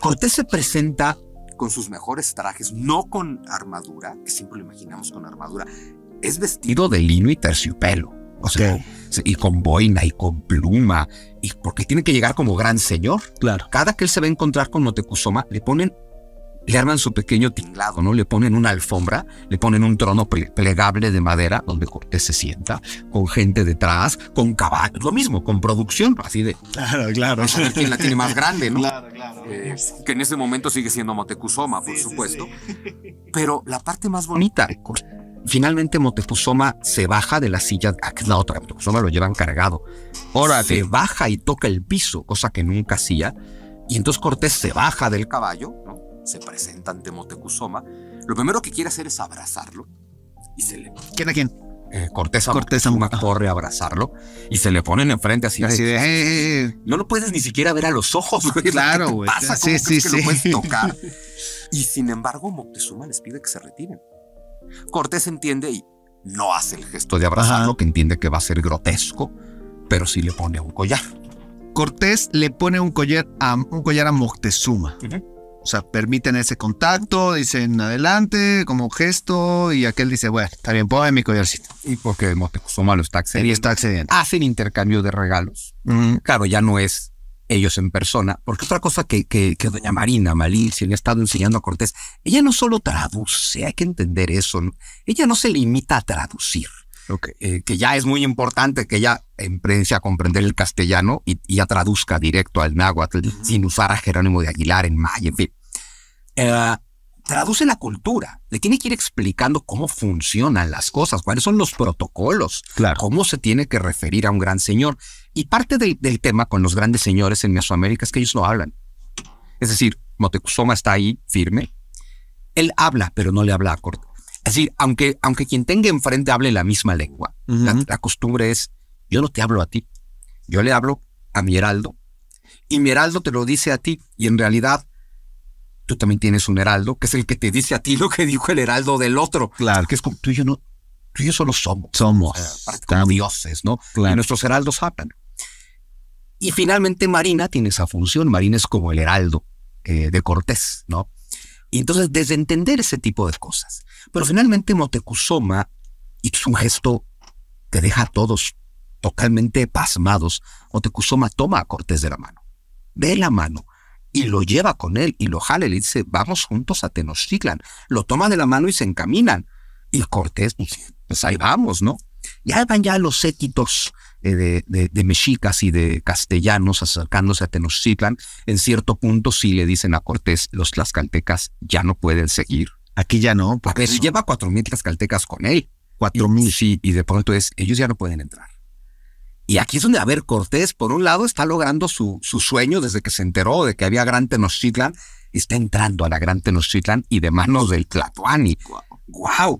Cortés se presenta con sus mejores trajes, no con armadura, que siempre lo imaginamos con armadura. Es vestido de lino y terciopelo o sea, y con boina y con pluma, y porque tiene que llegar como gran señor. Claro. Cada que él se va a encontrar con Motecuzoma, le ponen, le arman su pequeño tinglado, ¿no? Le ponen una alfombra, le ponen un trono plegable de madera donde Cortés se sienta, con gente detrás, con caballos, lo mismo, con producción, así de. Claro, claro. la tiene más grande, ¿no? Claro, claro. Eh, que en ese momento sigue siendo Motecuzoma, por supuesto. Pero la parte más bonita, Finalmente Motecuzoma se baja de la silla, aquí ah, es la otra, Moctezuma lo llevan cargado. Ahora se baja y toca el piso, cosa que nunca hacía. Y entonces Cortés se baja del caballo, ¿no? se presenta ante Motecuzoma. Lo primero que quiere hacer es abrazarlo y se le... ¿Quién a quién? Eh, Cortés, Cortés corre a abrazarlo y se le ponen enfrente así, así de, eh, eh, eh". no lo puedes ni siquiera ver a los ojos claro güey pasa sí, sí, sí. lo puedes tocar y sin embargo Moctezuma les pide que se retiren Cortés entiende y no hace el gesto de abrazarlo, que entiende que va a ser grotesco, pero sí le pone un collar. Cortés le pone un collar a, un collar a Moctezuma. O sea, permiten ese contacto, dicen adelante, como gesto, y aquel dice, bueno, está bien, ponme mi collarcito. Y porque Moctezuma lo está accediendo. Y está accediendo. Hacen intercambio de regalos. Claro, ya no es ellos en persona, porque otra cosa que, que, doña Marina Malicia le ha estado enseñando a Cortés, ella no solo traduce, hay que entender eso, ella no se limita a traducir, eh, que ya es muy importante que ella emprenda a comprender el castellano y, ya traduzca directo al náhuatl, sin usar a Jerónimo de Aguilar en maya, en fin. Eh, traduce la cultura. Le tiene que ir explicando cómo funcionan las cosas, cuáles son los protocolos, cómo se tiene que referir a un gran señor. Y parte del tema con los grandes señores en Mesoamérica es que ellos no hablan. Es decir, Moctezuma está ahí firme. Él habla, pero no le habla a corto. Es decir, aunque, aunque quien tenga enfrente hable la misma lengua, la, la costumbre es, yo no te hablo a ti, yo le hablo a mi heraldo y mi heraldo te lo dice a ti y en realidad también tienes un heraldo, que es el que te dice a ti lo que dijo el heraldo del otro. Claro, que es como tú y yo no, tú y yo solo somos. Somos. dioses, ¿no? Y nuestros heraldos hablan. Y finalmente Marina tiene esa función. Marina es como el heraldo eh, de Cortés, ¿no? Y entonces desentender ese tipo de cosas. Pero finalmente Motecuzoma y un gesto que deja a todos totalmente pasmados. Motecuzoma toma a Cortés de la mano. De la mano y lo lleva con él y lo jale y le dice, vamos juntos a Tenochtitlan. Lo toma de la mano y se encaminan. Y Cortés, pues, pues ahí vamos, ¿no? Ya van ya los séquitos eh, de, de, mexicas y de castellanos acercándose a Tenochtitlan. En cierto punto sí le dicen a Cortés, los tlaxcaltecas ya no pueden seguir. Aquí ya no. Porque lleva cuatro mil tlaxcaltecas con él. Cuatro mil. Sí, y de pronto es, ellos ya no pueden entrar. Y aquí es donde, a ver, Cortés, por un lado, está logrando su, sueño desde que se enteró de que había Gran Tenochtitlan, está entrando a la Gran Tenochtitlan y de manos del Tlatoani. ¡Guau!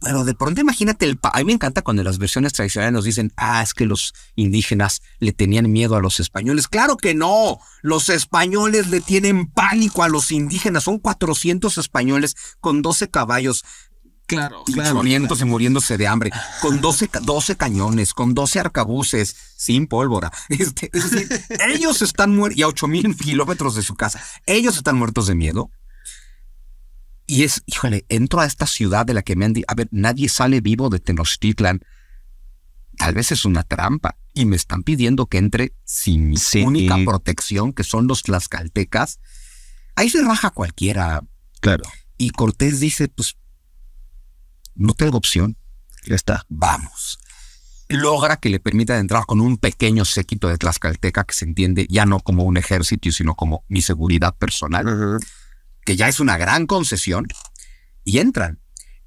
Pero de pronto imagínate, el a mí me encanta cuando las versiones tradicionales nos dicen, ah, es que los indígenas le tenían miedo a los españoles. Claro que no, los españoles le tienen pánico a los indígenas, son 400 españoles con 12 caballos Claro, claro. Muriéndose, muriéndose de hambre. Con 12, cañones, con 12 arcabuces, sin pólvora. Este, ellos están muertos, y a 8000 kilómetros de su casa, ellos están muertos de miedo. Y es, híjole, entro a esta ciudad de la que me han dicho, a ver, nadie sale vivo de Tenochtitlan. Tal vez es una trampa. Y me están pidiendo que entre sin única protección, que son los tlaxcaltecas. Ahí se raja cualquiera. Claro. Y Cortés dice, pues no tengo opción, ya está, vamos. Logra que le permita entrar con un pequeño séquito de Tlaxcalteca que se entiende ya no como un ejército, sino como mi seguridad personal, que ya es una gran concesión, y entran.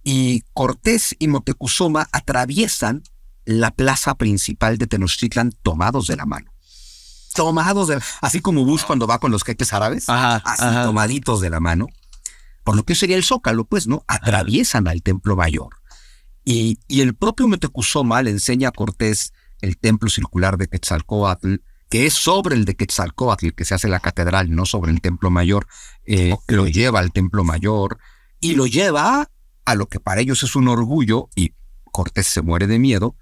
Y Cortés y Moctezuma atraviesan la plaza principal de Tenochtitlan tomados de la mano. Tomados de, así como Bush cuando va con los jeques árabes, así tomaditos de la mano por lo que sería el Zócalo, pues, ¿no? Atraviesan al Templo Mayor. Y, el propio Metecuzoma le enseña a Cortés el templo circular de Quetzalcoatl, que es sobre el de Quetzalcoatl, que se hace la catedral, no sobre el templo mayor, eh, lo lleva al templo mayor y lo lleva a lo que para ellos es un orgullo, y Cortés se muere de miedo,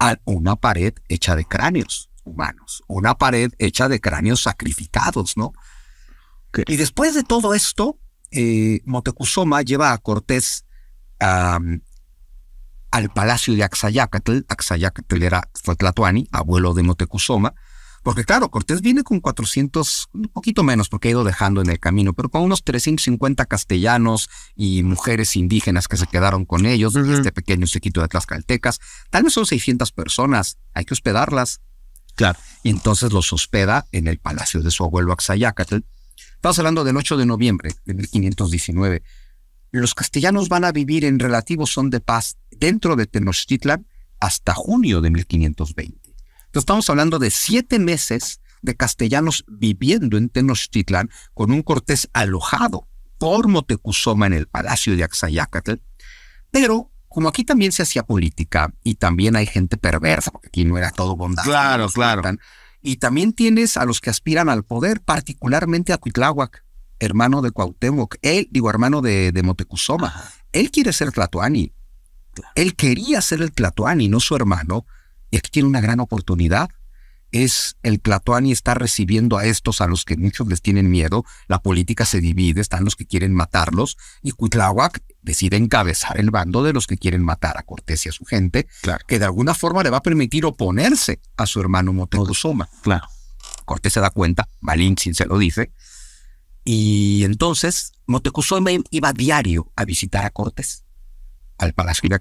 a una pared hecha de cráneos humanos, una pared hecha de cráneos sacrificados, ¿no? Y después de todo esto, eh, lleva a Cortés al palacio de Axayacatl. Axayacatl era, fue abuelo de Motecuzoma Porque claro, Cortés viene con 400, un poquito menos, porque ha ido dejando en el camino, pero con unos 350 castellanos y mujeres indígenas que se quedaron con ellos, este pequeño sequito de Tlaxcaltecas. Tal vez son 600 personas, hay que hospedarlas. Claro. Y entonces los hospeda en el palacio de su abuelo Axayacatl, Estamos hablando del 8 de noviembre de 1519. Los castellanos van a vivir en relativo son de paz dentro de Tenochtitlan hasta junio de 1520. Entonces estamos hablando de siete meses de castellanos viviendo en Tenochtitlan con un cortés alojado por Motecuzoma en el palacio de Axayácatl. Pero como aquí también se hacía política y también hay gente perversa, porque aquí no era todo bondad. Claro, claro. Y también tienes a los que aspiran al poder, particularmente a Cuitláhuac, hermano de Cuauhtémoc, él, digo, hermano de, de Motecuzoma. Él quiere ser Tlatoani. Él quería ser el Tlatoani, no su hermano. Y aquí tiene una gran oportunidad es el Tlatoani está recibiendo a estos a los que muchos les tienen miedo, la política se divide, están los que quieren matarlos, y Cuitláhuac decide encabezar el bando de los que quieren matar a Cortés y a su gente, claro. que de alguna forma le va a permitir oponerse a su hermano Motecuzoma. Claro. Cortés se da cuenta, Malintzin se lo dice, y entonces Motecuzoma iba diario a visitar a Cortés al Palacio de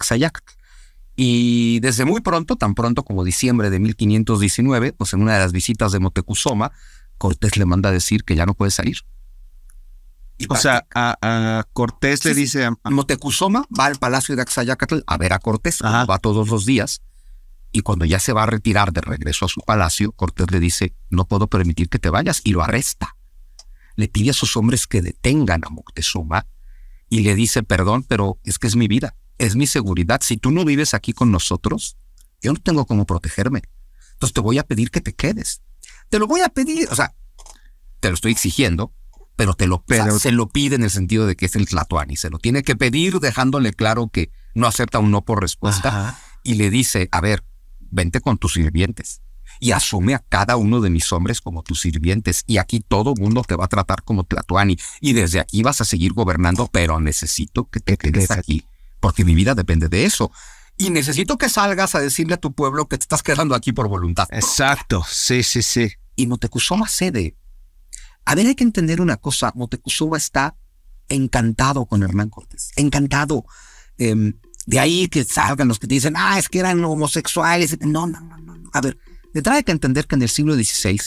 y desde muy pronto, tan pronto como diciembre de 1519, pues en una de las visitas de Motecuzoma, Cortés le manda a decir que ya no puede salir. Y o sea, a, Cortés le dice... A... Motecuzoma va al palacio de Axayacatl a ver a Cortés, va todos los días, y cuando ya se va a retirar de regreso a su palacio, Cortés le dice, no puedo permitir que te vayas, y lo arresta. Le pide a sus hombres que detengan a Moctezuma y le dice, perdón, pero es que es mi vida es mi seguridad. Si tú no vives aquí con nosotros, yo no tengo cómo protegerme. Entonces te voy a pedir que te quedes. Te lo voy a pedir, o sea, te lo estoy exigiendo, pero te lo se lo pide en el sentido de que es el Tlatoani, se lo tiene que pedir dejándole claro que no acepta un no por respuesta y le dice, a ver, vente con tus sirvientes y asume a cada uno de mis hombres como tus sirvientes y aquí todo mundo te va a tratar como Tlatoani y desde aquí vas a seguir gobernando, pero necesito que te, quedes aquí porque mi vida depende de eso. Y necesito que salgas a decirle a tu pueblo que te estás quedando aquí por voluntad. Exacto, sí, sí, sí. Y Motecuzoma cede. A ver, hay que entender una cosa. Motecuzoma está encantado con Hernán Cortés, encantado. Em, de ahí que salgan los que te dicen, ah, es que eran homosexuales. No, no, no, no. A ver, detrás hay que entender que en el siglo XVI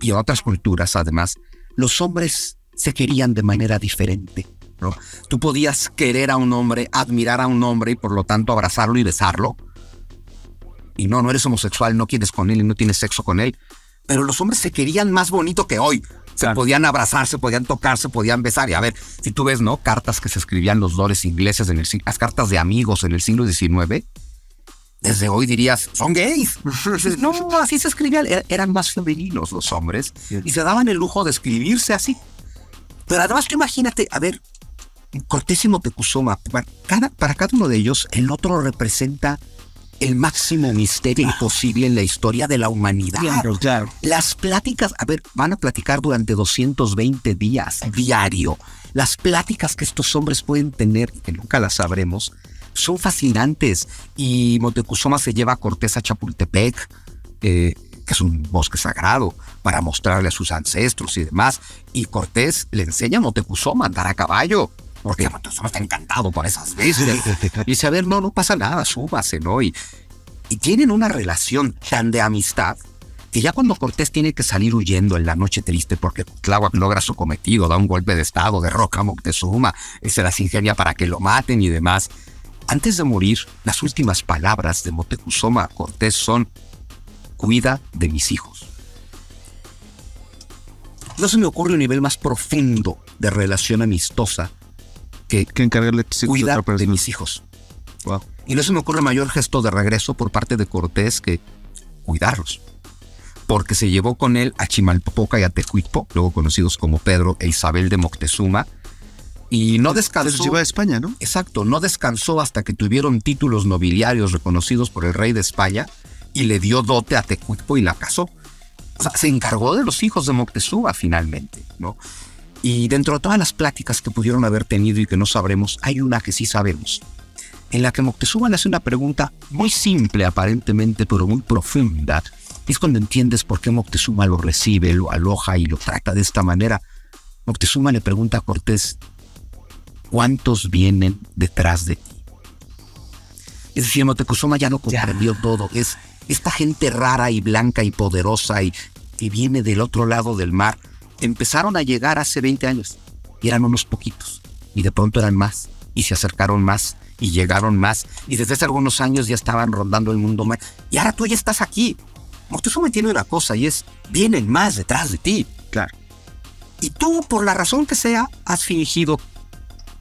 y otras culturas, además, los hombres se querían de manera diferente. Tú podías querer a un hombre, admirar a un hombre y por lo tanto abrazarlo y besarlo. Y no, no eres homosexual, no quieres con él y no tienes sexo con él. Pero los hombres se querían más bonito que hoy. Se podían abrazarse, podían tocarse, podían besar. Y a ver, si tú ves, ¿no? Cartas que se escribían los dores ingleses, en el, las cartas de amigos en el siglo XIX, desde hoy dirías, son gays. no, así se escribían. Eran más femeninos los hombres y se daban el lujo de escribirse así. Pero además, imagínate, a ver, Cortés y para para cada uno de ellos, el otro representa el máximo misterio posible en la historia de la humanidad. Las pláticas, a ver, van a platicar durante 220 días diario. Las pláticas que estos hombres pueden tener, que nunca las sabremos, son fascinantes. Y Montecusoma se lleva a Cortés a Chapultepec, eh, que es un bosque sagrado, para mostrarle a sus ancestros y demás. Y Cortés le enseña a Montecusoma a andar a caballo porque Motecuzoma está encantado por esas veces Y dice, a ver, no, no pasa nada, súbase, ¿no? Y, tienen una relación tan de amistad que ya cuando Cortés tiene que salir huyendo en la noche triste porque Tláhuac logra su cometido, da un golpe de estado, derroca a Moctezuma, eh, se las ingenia para que lo maten y demás. Antes de morir, las últimas palabras de Moctezuma a Cortés son: Cuida de mis hijos. No se me ocurre un nivel más profundo de relación amistosa que, encargarle de mis hijos. Y no se me ocurre mayor gesto de regreso por parte de Cortés que cuidarlos. Porque se llevó con él a Chimalpopoca y a Tecuitpo, luego conocidos como Pedro e Isabel de Moctezuma. Y no descansó. Se llevó a España, ¿no? Exacto, no descansó hasta que tuvieron títulos nobiliarios reconocidos por el rey de España y le dio dote a Tecuitpo y la casó. O sea, se encargó de los hijos de Moctezuma finalmente, ¿no? Y dentro de todas las pláticas que pudieron haber tenido y que no sabremos, hay una que sí sabemos, en la que Moctezuma le hace una pregunta muy simple aparentemente, pero muy profunda. Es cuando entiendes por qué Moctezuma lo recibe, lo aloja y lo trata de esta manera. Moctezuma le pregunta a Cortés, ¿cuántos vienen detrás de ti? Es decir, Moctezuma ya no comprendió todo. Es esta gente rara y blanca y poderosa y que viene del otro lado del mar empezaron a llegar hace 20 años y eran unos poquitos y de pronto eran más y se acercaron más y llegaron más y desde hace algunos años ya estaban rondando el mundo más y ahora tú ya estás aquí. Tú solo entiendes una cosa y es, vienen más detrás de ti. Claro. Y tú, por la razón que sea, has fingido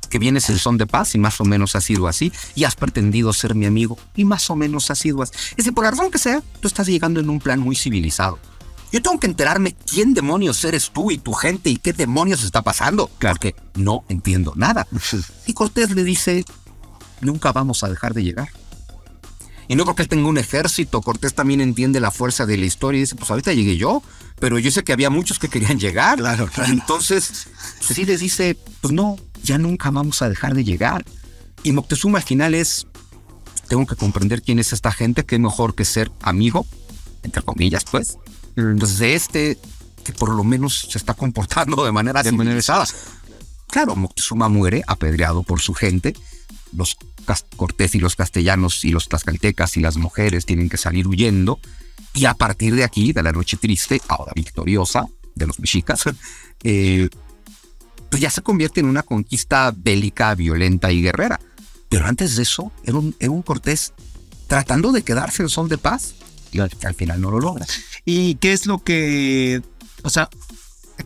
que vienes el son de paz y más o menos ha sido así, y has pretendido ser mi amigo y más o menos ha sido así. Es decir, por la razón que sea, tú estás llegando en un plan muy civilizado. Yo tengo que enterarme quién demonios eres tú y tu gente y qué demonios está pasando, claro. que no entiendo nada. Y Cortés le dice, nunca vamos a dejar de llegar. Y no porque él tenga un ejército, Cortés también entiende la fuerza de la historia y dice, pues ahorita llegué yo, pero yo sé que había muchos que querían llegar. Entonces, sí les dice, pues no, ya nunca vamos a dejar de llegar. Y Moctezuma al final es, tengo que comprender quién es esta gente, qué mejor que ser amigo, entre comillas, pues, entonces, de este, que por lo menos se está comportando de manera civilizada. Claro, Moctezuma muere apedreado por su gente. Los Cortés y los castellanos y los tlaxcaltecas y las mujeres tienen que salir huyendo. Y a partir de aquí, de la noche triste, ahora victoriosa, de los mexicas, eh, pues ya se convierte en una conquista bélica, violenta y guerrera. Pero antes de eso, era un, un Cortés tratando de quedarse en son de paz y al, final no lo logra. ¿Y qué es lo que, o sea,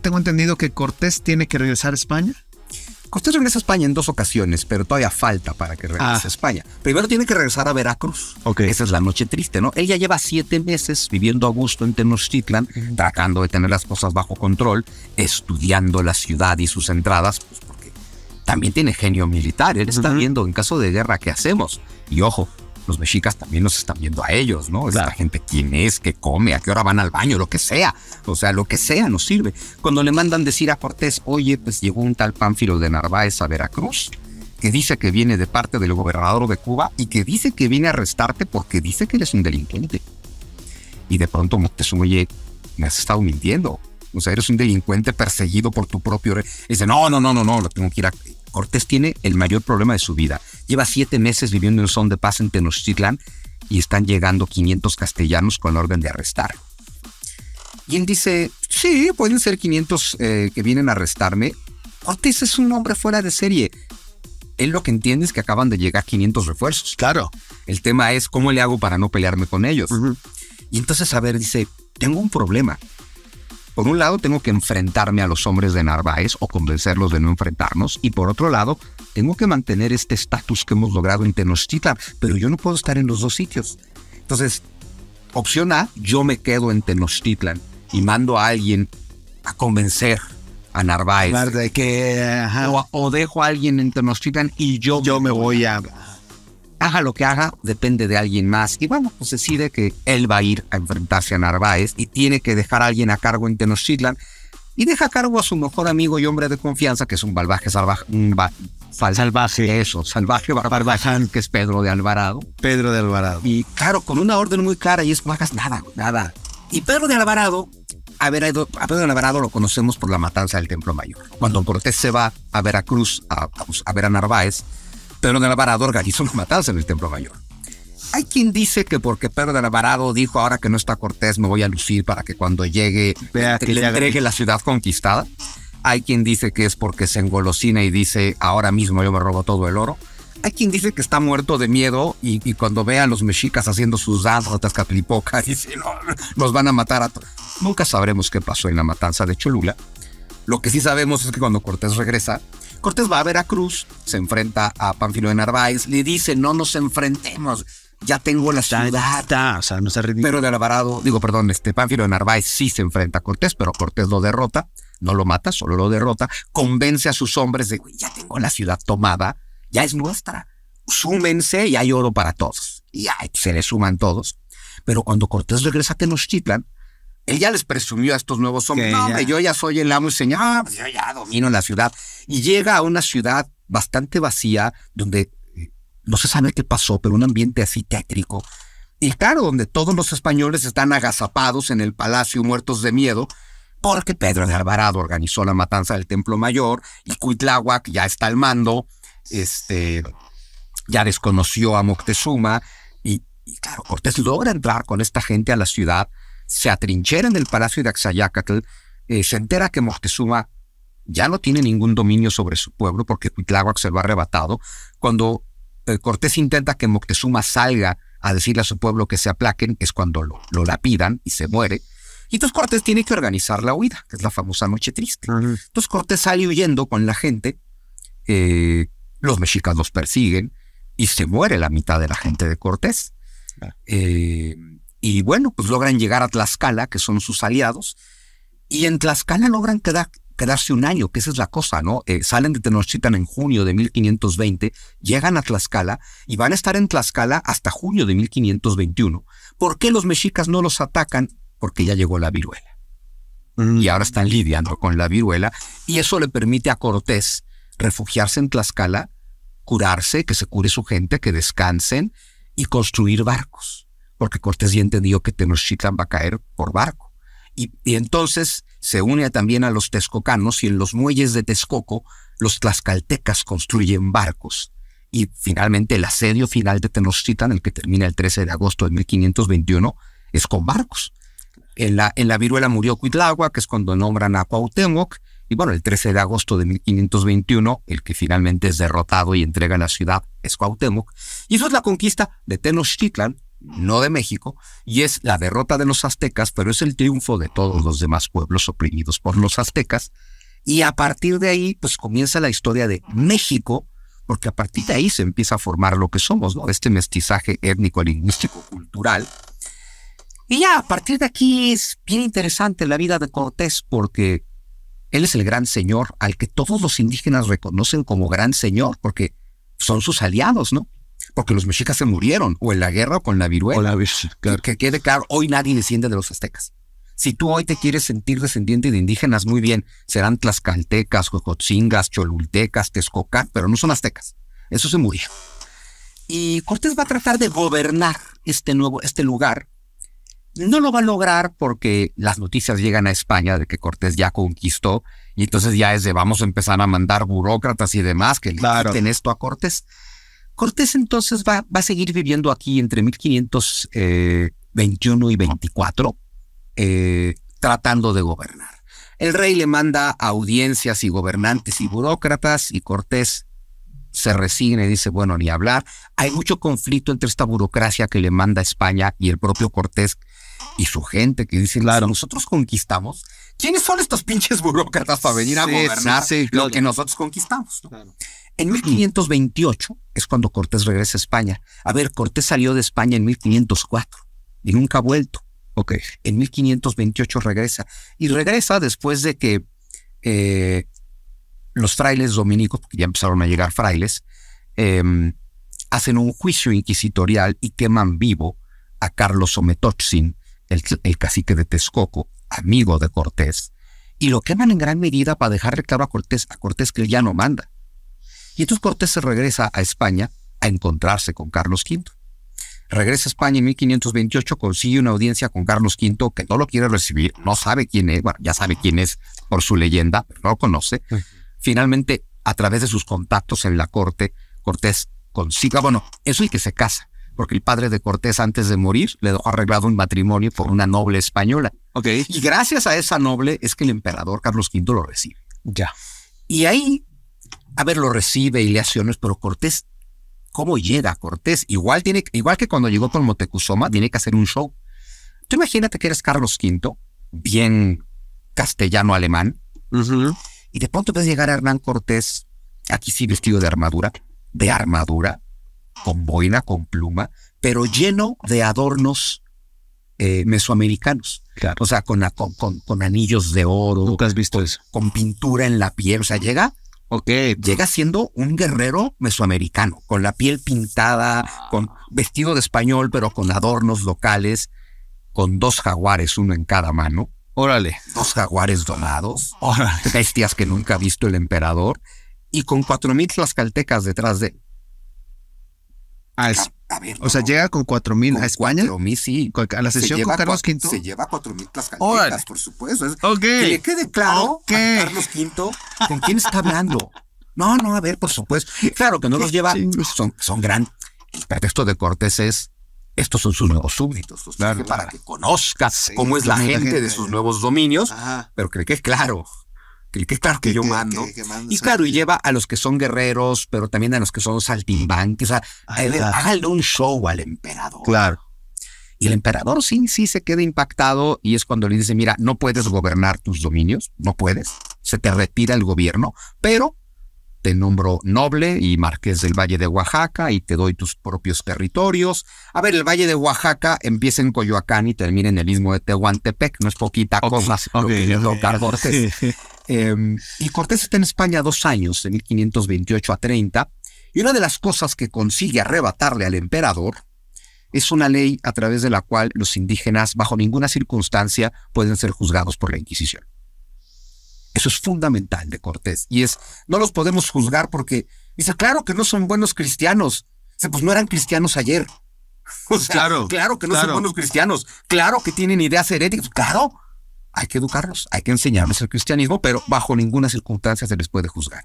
tengo entendido que Cortés tiene que regresar a España? Cortés regresa a España en dos ocasiones, pero todavía falta para que regrese ah. a España. Primero tiene que regresar a Veracruz. Ok. Esa es la noche triste, ¿no? Él ya lleva siete meses viviendo a gusto en Tenochtitlan, tratando de tener las cosas bajo control, estudiando la ciudad y sus entradas, pues, también tiene genio militar. Él está viendo en caso de guerra qué hacemos. Y ojo, los mexicas también nos están viendo a ellos, ¿no? es Esta gente quién es, qué come, a qué hora van al baño, lo que sea. O sea, lo que sea nos sirve. Cuando le mandan decir a Cortés, oye, pues llegó un tal Pánfilo de Narváez a Veracruz, que dice que viene de parte del gobernador de Cuba y que dice que viene a arrestarte porque dice que eres un delincuente. Y de pronto Moctezuma, oye, me has estado mintiendo. O sea, eres un delincuente perseguido por tu propio... Rey. dice, no, no, no, no, no, lo tengo que ir a... Cortés tiene el mayor problema de su vida. Lleva siete meses viviendo en son de paz en Tenochtitlan y están llegando 500 castellanos con orden de arrestar. Y él dice, sí, pueden ser 500 eh, que vienen a arrestarme. Cortés es un hombre fuera de serie. Él lo que entiende es que acaban de llegar 500 refuerzos. Claro. El tema es cómo le hago para no pelearme con ellos. Y entonces, a ver, dice, tengo un problema. Por un lado, tengo que enfrentarme a los hombres de Narváez o convencerlos de no enfrentarnos. Y por otro lado, tengo que mantener este estatus que hemos logrado en Tenochtitlan. Pero yo no puedo estar en los dos sitios. Entonces, opción A, yo me quedo en Tenochtitlan y mando a alguien a convencer a Narváez. o, dejo a alguien en Tenochtitlan y yo, yo me voy a haga lo que haga, depende de alguien más. Y bueno, pues decide que él va a ir a enfrentarse a Narváez y tiene que dejar a alguien a cargo en Tenochtitlan. Y deja a cargo a su mejor amigo y hombre de confianza, que es un balbaje salvaje. salvaje. Eso, salvaje barbaján, que es Pedro de Alvarado. Pedro de Alvarado. Y claro, con una orden muy cara y es no hagas nada, nada. Y Pedro de Alvarado, a, ver, a Pedro de Alvarado lo conocemos por la matanza del Templo Mayor. Cuando Cortés se va a Veracruz a, a pues, ver a Narváez, Pedro de Alvarado organizó una matanza en el Templo Mayor. Hay quien dice que porque Pedro de Alvarado dijo ahora que no está Cortés me voy a lucir para que cuando llegue Vea que le agregue entregue la ciudad conquistada. Hay quien dice que es porque se engolosina y dice ahora mismo yo me robo todo el oro. Hay quien dice que está muerto de miedo y, cuando vean los mexicas haciendo sus danzas y dice no, nos van a matar a todos. Nunca sabremos qué pasó en la matanza de Cholula. Lo que sí sabemos es que cuando Cortés regresa, Cortés va a Veracruz, se enfrenta a Panfilo de Narváez, le dice, no nos enfrentemos, ya tengo la ciudad. no Pero de Alvarado, digo, perdón, este Panfilo de Narváez sí se enfrenta a Cortés, pero Cortés lo derrota, no lo mata, solo lo derrota, convence a sus hombres de, ya tengo la ciudad tomada, ya es nuestra, súmense y hay oro para todos. Y se le suman todos. Pero cuando Cortés regresa a Tenochtitlan, él ya les presumió a estos nuevos hombres, no, yo ya soy el amo y señor, ah, pues yo ya domino la ciudad. Y llega a una ciudad bastante vacía, donde eh, no se sabe qué pasó, pero un ambiente así tétrico. Y claro, donde todos los españoles están agazapados en el palacio muertos de miedo, porque Pedro de Alvarado organizó la matanza del Templo Mayor y Cuitláhuac ya está al mando, este, ya desconoció a Moctezuma. y claro, Cortés logra entrar con esta gente a la ciudad se atrinchera en el palacio de Axayacatl eh, se entera que Moctezuma ya no tiene ningún dominio sobre su pueblo porque Cuitláhuac se lo ha arrebatado. Cuando eh, Cortés intenta que Moctezuma salga a decirle a su pueblo que se aplaquen, es cuando lo, lo lapidan y se muere. Y entonces Cortés tiene que organizar la huida, que es la famosa Noche Triste. Entonces Cortés sale huyendo con la gente, eh, los mexicanos los persiguen y se muere la mitad de la gente de Cortés y bueno, pues logran llegar a Tlaxcala, que son sus aliados, y en Tlaxcala logran quedarse un año, que esa es la cosa, ¿no? Eh, salen de Tenochtitlan en junio de 1520, llegan a Tlaxcala y van a estar en Tlaxcala hasta junio de 1521. ¿Por qué los mexicas no los atacan? Porque ya llegó la viruela. Mm. Y ahora están lidiando con la viruela y eso le permite a Cortés refugiarse en Tlaxcala, curarse, que se cure su gente, que descansen y construir barcos porque Cortés ya entendió que Tenochtitlan va a caer por barco. Y, entonces se une también a los tezcocanos y en los muelles de Texcoco los tlaxcaltecas construyen barcos. Y finalmente el asedio final de Tenochtitlan, el que termina el 13 de agosto de 1521, es con barcos. En la, en la viruela murió Cuitlagua, que es cuando nombran a Cuauhtémoc, y bueno, el 13 de agosto de 1521, el que finalmente es derrotado y entrega la ciudad es Cuauhtémoc. Y eso es la conquista de Tenochtitlan no de México, y es la derrota de los aztecas, pero es el triunfo de todos los demás pueblos oprimidos por los aztecas. Y a partir de ahí, pues comienza la historia de México, porque a partir de ahí se empieza a formar lo que somos, ¿no? Este mestizaje étnico, lingüístico, cultural. Y ya a partir de aquí es bien interesante la vida de Cortés, porque él es el gran señor al que todos los indígenas reconocen como gran señor, porque son sus aliados, ¿no? porque los mexicas se murieron, o en la guerra o con la viruela. O la viruela. Que, quede claro, hoy nadie desciende de los aztecas. Si tú hoy te quieres sentir descendiente de indígenas, muy bien, serán tlaxcaltecas, cocotzingas, cholultecas, texcocas, pero no son aztecas. Eso se murió. Y Cortés va a tratar de gobernar este nuevo, este lugar. No lo va a lograr porque las noticias llegan a España de que Cortés ya conquistó y entonces ya es de vamos a empezar a mandar burócratas y demás que le claro. quiten esto a Cortés. Cortés entonces va, a seguir viviendo aquí entre 1521 eh, y 24, eh, tratando de gobernar. El rey le manda audiencias y gobernantes y burócratas y Cortés se resigna y dice, bueno, ni hablar. Hay mucho conflicto entre esta burocracia que le manda España y el propio Cortés y su gente que dice, claro, nosotros conquistamos. ¿Quiénes son estos pinches burócratas para venir a gobernar lo que nosotros conquistamos? Claro. En 1528 es cuando Cortés regresa a España. A ver, Cortés salió de España en 1504 y nunca ha vuelto. Okay. En 1528 regresa. Y regresa después de que eh, los frailes dominicos, porque ya empezaron a llegar frailes, em, hacen un juicio inquisitorial y queman vivo a Carlos Ometochsin, el, el cacique de Texcoco, amigo de Cortés. Y lo queman en gran medida para dejarle claro a Cortés, a Cortés que él ya no manda y entonces Cortés se regresa a España a encontrarse con Carlos V. Regresa a España en 1528, consigue una audiencia con Carlos V que no lo quiere recibir, no sabe quién es, bueno, ya sabe quién es por su leyenda, pero no lo conoce. Finalmente, a través de sus contactos en la corte, Cortés consigue, bueno, eso y que se casa, porque el padre de Cortés antes de morir le dejó arreglado un matrimonio por una noble española. Y gracias a esa noble es que el emperador Carlos V lo recibe. Ya. Y ahí a ver, lo recibe y le hace pero Cortés, ¿cómo llega Cortés? Igual, tiene, igual que cuando llegó con Motecuzoma, tiene que hacer un show. Tú imagínate que eres Carlos V, bien castellano-alemán, y de pronto ves llegar a Hernán Cortés, aquí sí vestido de armadura, de armadura, con boina, con pluma, pero lleno de adornos eh, mesoamericanos. Claro. O sea, con, anillos de oro. Nunca has visto eso. Con pintura en la piel. O sea, llega Llega siendo un guerrero mesoamericano, con la piel pintada, con ah. vestido de español, pero con adornos locales, con dos jaguares, uno en cada mano. Órale. Dos jaguares donados. Bestias que nunca ha visto el emperador. Y con cuatro mil tlaxcaltecas detrás de él. Ah, o sea, llega con 4.000 a España. 4.000, sí. A la sesión con Carlos V. Se lleva 4.000 tlaxcaltecas, por supuesto. Que le quede claro Carlos V con quién está hablando. No, no, a ver, por supuesto. Claro que no los lleva. Son, son gran. El de Cortés es estos son sus nuevos súbditos, para que conozcas cómo es la gente, de sus nuevos dominios, pero cree que es claro, que, claro que, yo mando. y claro, y lleva a los que son guerreros, pero también a los que son saltimbanques. O sea, ah, eh, un show al emperador. Claro. Y el emperador sí, sí se queda impactado y es cuando le dice, mira, no puedes gobernar tus dominios, no puedes, se te retira el gobierno, pero te nombro noble y marqués del Valle de Oaxaca y te doy tus propios territorios. A ver, el Valle de Oaxaca empieza en Coyoacán y termina en el mismo de Tehuantepec, no es poquita cosa lo que y em, Cortés está en España dos años, de 1528 a 30, y una de las cosas que consigue arrebatarle al emperador es una ley a través de la cual los indígenas bajo ninguna circunstancia pueden ser juzgados por la Inquisición. Eso es fundamental de Cortés. Y es, no los podemos juzgar porque dice, claro que no son buenos cristianos. pues no eran cristianos ayer. claro, claro que no son buenos cristianos. Claro que tienen ideas heréticas. Claro, hay que educarlos, hay que enseñarles el cristianismo, pero bajo ninguna circunstancia se les puede juzgar.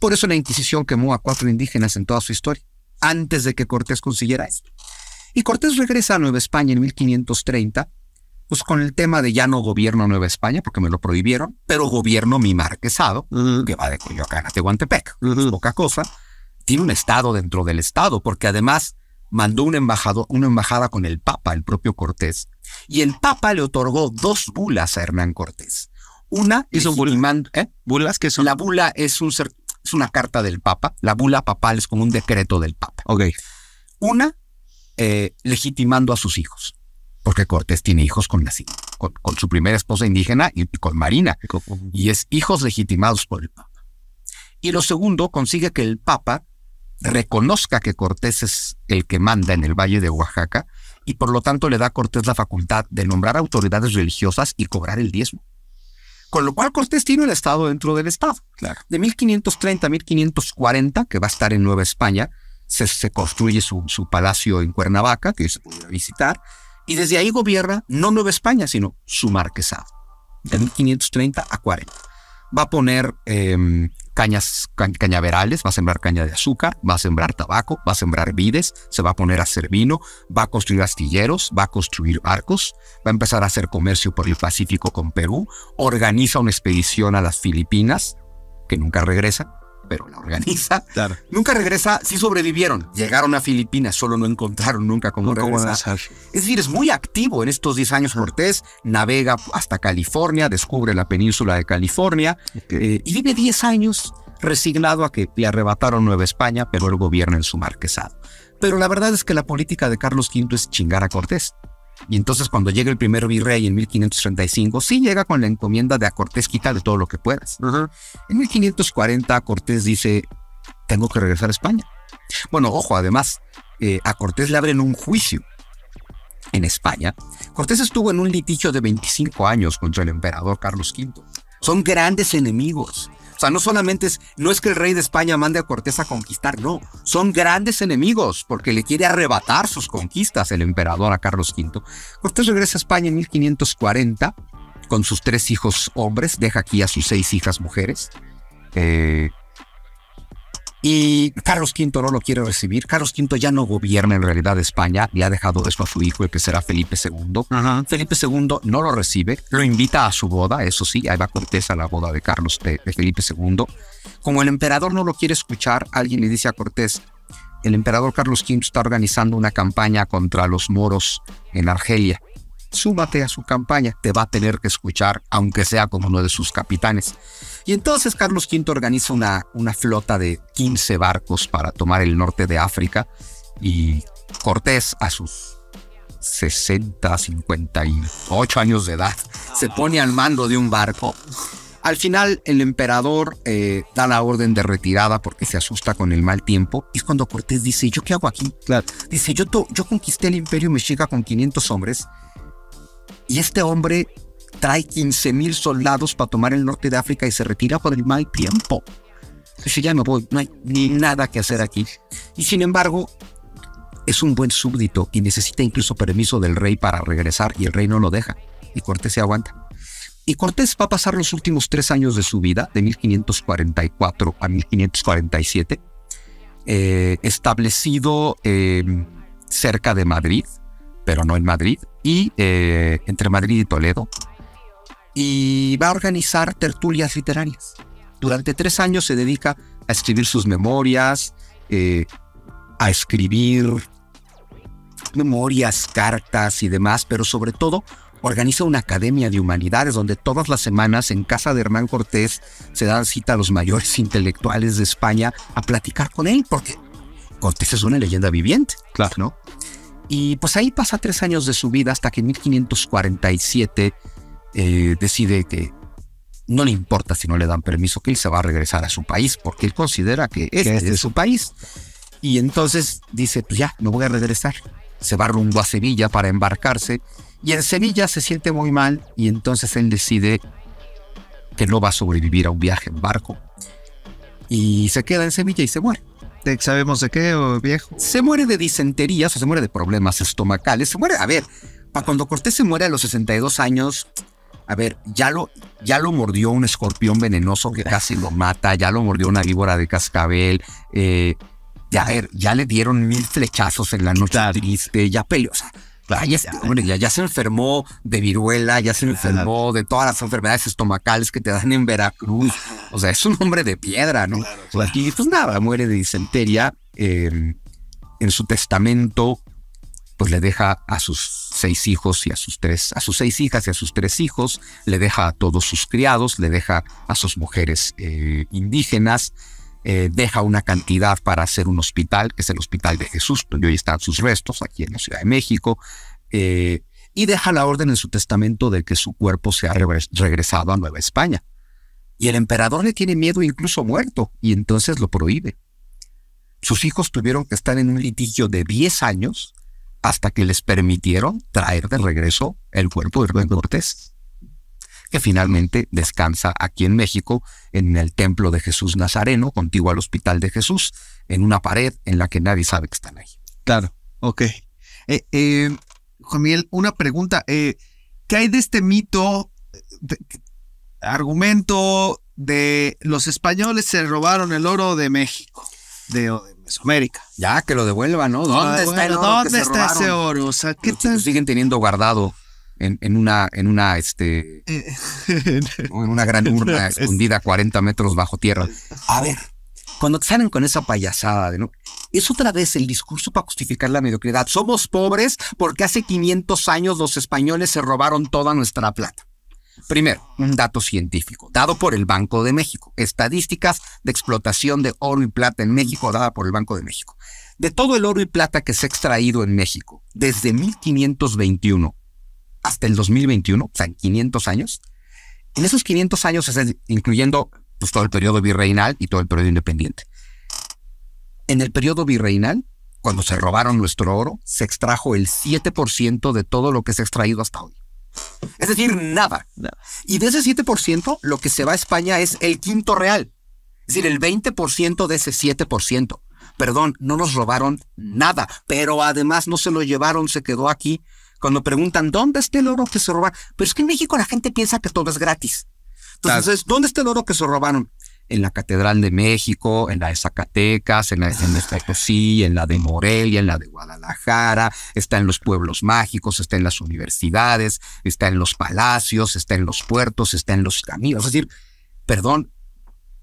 Por eso la Inquisición quemó a cuatro indígenas en toda su historia, antes de que Cortés consiguiera esto. Y Cortés regresa a Nueva España en 1530, pues con el tema de ya no gobierno Nueva España, porque me lo prohibieron, pero gobierno mi marquesado, que va de Coyoacán a Tehuantepec, poca cosa. Tiene un estado dentro del estado, porque además mandó una embajada con el Papa, el propio Cortés, y el Papa le otorgó dos bulas a Hernán Cortés. Una es ¿Eh? que son la bula es un es una carta del Papa. La bula papal es como un decreto del Papa. Ok. Una eh, legitimando a sus hijos, porque Cortés tiene hijos con, con, su primera esposa indígena y, y con Marina, y es hijos legitimados por el Papa. Y lo segundo, consigue que el Papa reconozca que Cortés es el que manda en el Valle de Oaxaca y por lo tanto le da a Cortés la facultad de nombrar autoridades religiosas y cobrar el diezmo. Con lo cual Cortés tiene el Estado dentro del Estado. De 1530 a 1540, que va a estar en Nueva España, se, construye su, palacio en Cuernavaca, que se puede visitar, y desde ahí gobierna no Nueva España, sino su marquesado, de 1530 a 40. Va a poner em, cañas cañaverales, va a sembrar caña de azúcar, va a sembrar tabaco, va a sembrar vides, se va a poner a hacer vino, va a construir astilleros, va a construir barcos, va a empezar a hacer comercio por el Pacífico con Perú, organiza una expedición a las Filipinas, que nunca regresa, pero la organiza. Nunca regresa, sí sobrevivieron. Llegaron a Filipinas, solo no encontraron nunca como regresar. Es decir, es muy activo en estos 10 años Cortés, navega hasta California, descubre la península de California eh, y vive 10 años resignado a que le arrebataron Nueva España, pero él gobierna en su marquesado. Pero la verdad es que la política de Carlos V es chingar a Cortés. Y entonces cuando llega el primer virrey en 1535, sí llega con la encomienda de a Cortés, de todo lo que puedas. En 1540 Cortés dice, tengo que regresar a España. Bueno, ojo, además, eh, a Cortés le abren un juicio en España. Cortés estuvo en un litigio de 25 años contra el emperador Carlos V. Son grandes enemigos. O sea, no solamente es, no es que el rey de España mande a Cortés a conquistar, no, son grandes enemigos porque le quiere arrebatar sus conquistas el emperador a Carlos V. Cortés regresa a España en 1540 con sus tres hijos hombres, deja aquí a sus seis hijas mujeres. Eh, y Carlos V no lo quiere recibir. Carlos V ya no gobierna en realidad España, le ha dejado eso a su hijo, que será Felipe II. Felipe II no lo recibe, lo invita a su boda, eso sí, ahí va Cortés a la boda de Carlos de Felipe II. Como el emperador no lo quiere escuchar, alguien le dice a Cortés, el emperador Carlos V está organizando una campaña contra los moros en Argelia súmate a su campaña, te va a tener que escuchar, aunque sea como uno de sus capitanes. Y entonces Carlos V organiza una, una flota de 15 barcos para tomar el norte de África y Cortés a sus 60, 58 años de edad se pone al mando de un barco. Al final el emperador eh, da la orden de retirada porque se asusta con el mal tiempo. Y es cuando Cortés dice, ¿yo qué hago aquí? Dice, yo, yo conquisté el imperio mexica con 500 hombres y este hombre trae 15.000 mil soldados para tomar el norte de África y se retira por el mal tiempo. Dice, ya me voy, no hay ni nada que hacer aquí. Y sin embargo, es un buen súbdito y necesita incluso permiso del rey para regresar y el rey no lo deja. Y Cortés se aguanta. Y Cortés va a pasar los últimos tres años de su vida, de 1544 a 1547, eh, establecido eh, cerca de Madrid, pero no en Madrid, y eh, entre Madrid y Toledo. Y va a organizar tertulias literarias. Durante tres años se dedica a escribir sus memorias, eh, a escribir memorias, cartas y demás, pero sobre todo organiza una academia de humanidades donde todas las semanas en casa de Hernán Cortés se dan cita a los mayores intelectuales de España a platicar con él, porque Cortés es una leyenda viviente, claro, ¿no? Y pues ahí pasa tres años de su vida hasta que en 1547 eh, decide que no le importa si no le dan permiso, que él se va a regresar a su país, porque él considera que este este es de su país. Y entonces dice, pues ya, me voy a regresar. Se va rumbo a Sevilla para embarcarse. Y en Sevilla se siente muy mal y entonces él decide que no va a sobrevivir a un viaje en barco. Y se queda en Sevilla y se muere. ¿Sabemos de qué, oh, viejo? Se muere de disenterías o se muere de problemas estomacales. Se muere, a ver, para cuando Cortés se muere a los 62 años, a ver, ya lo, ya lo mordió un escorpión venenoso que casi lo mata, ya lo mordió una víbora de cascabel, eh, ya, ver, ya le dieron mil flechazos en la noche triste, ya peleó ya, se enfermó de viruela, ya se enfermó de todas las enfermedades estomacales que te dan en Veracruz. O sea, es un hombre de piedra, ¿no? Y pues nada, muere de disentería. Em, en su testamento, pues le deja a sus seis hijos y a sus tres, a sus seis hijas y a sus tres hijos, le deja a todos sus criados, le deja a sus mujeres eh, indígenas eh, deja una cantidad para hacer un hospital, que es el Hospital de Jesús, donde hoy están sus restos, aquí en la Ciudad de México, eh, y deja la orden en su testamento de que su cuerpo sea regresado a Nueva España. Y el emperador le tiene miedo incluso muerto, y entonces lo prohíbe. Sus hijos tuvieron que estar en un litigio de 10 años hasta que les permitieron traer de regreso el cuerpo de Hernán Cortés que finalmente descansa aquí en México, en el Templo de Jesús Nazareno, contiguo al Hospital de Jesús, en una pared en la que nadie sabe que están ahí. Claro, ok. Eh, eh Juan Miguel, una pregunta. Eh, ¿Qué hay de este mito, argumento de los españoles se robaron el oro de México, de, Mesoamérica? Ya, que lo devuelvan, ¿no? Ah, ¿Dónde, está, ese oro? O sea, ¿qué siguen teniendo guardado en, una, en una, este, eh, en una gran urna escondida 40 metros bajo tierra. Ah. A ver, cuando salen con esa payasada, de, ¿no? Es otra vez el discurso para justificar la mediocridad. Somos pobres porque hace 500 años los españoles se robaron toda nuestra plata. Primero, un dato científico, dado por el Banco de México. Estadísticas de explotación de oro y plata en México, dada por el Banco de México. De todo el oro y plata que se ha extraído en México, desde 1521 hasta el 2021, o sea, en 500 años. En esos 500 años, incluyendo pues, todo el periodo virreinal y todo el periodo independiente. En el periodo virreinal, cuando se robaron nuestro oro, se extrajo el 7% de todo lo que se ha extraído hasta hoy. Es decir, nada. Y de ese 7%, lo que se va a España es el quinto real. Es decir, el 20% de ese 7%. Perdón, no nos robaron nada, pero además no se lo llevaron, se quedó aquí cuando preguntan, ¿dónde está el oro que se roba, Pero es que en México la gente piensa que todo es gratis. Entonces, ¿dónde está el oro que se robaron? En la Catedral de México, en la de Zacatecas, en la, de en la de Morelia, en la de Guadalajara, está en los pueblos mágicos, está en las universidades, está en los palacios, está en los puertos, está en los caminos. Es decir, perdón,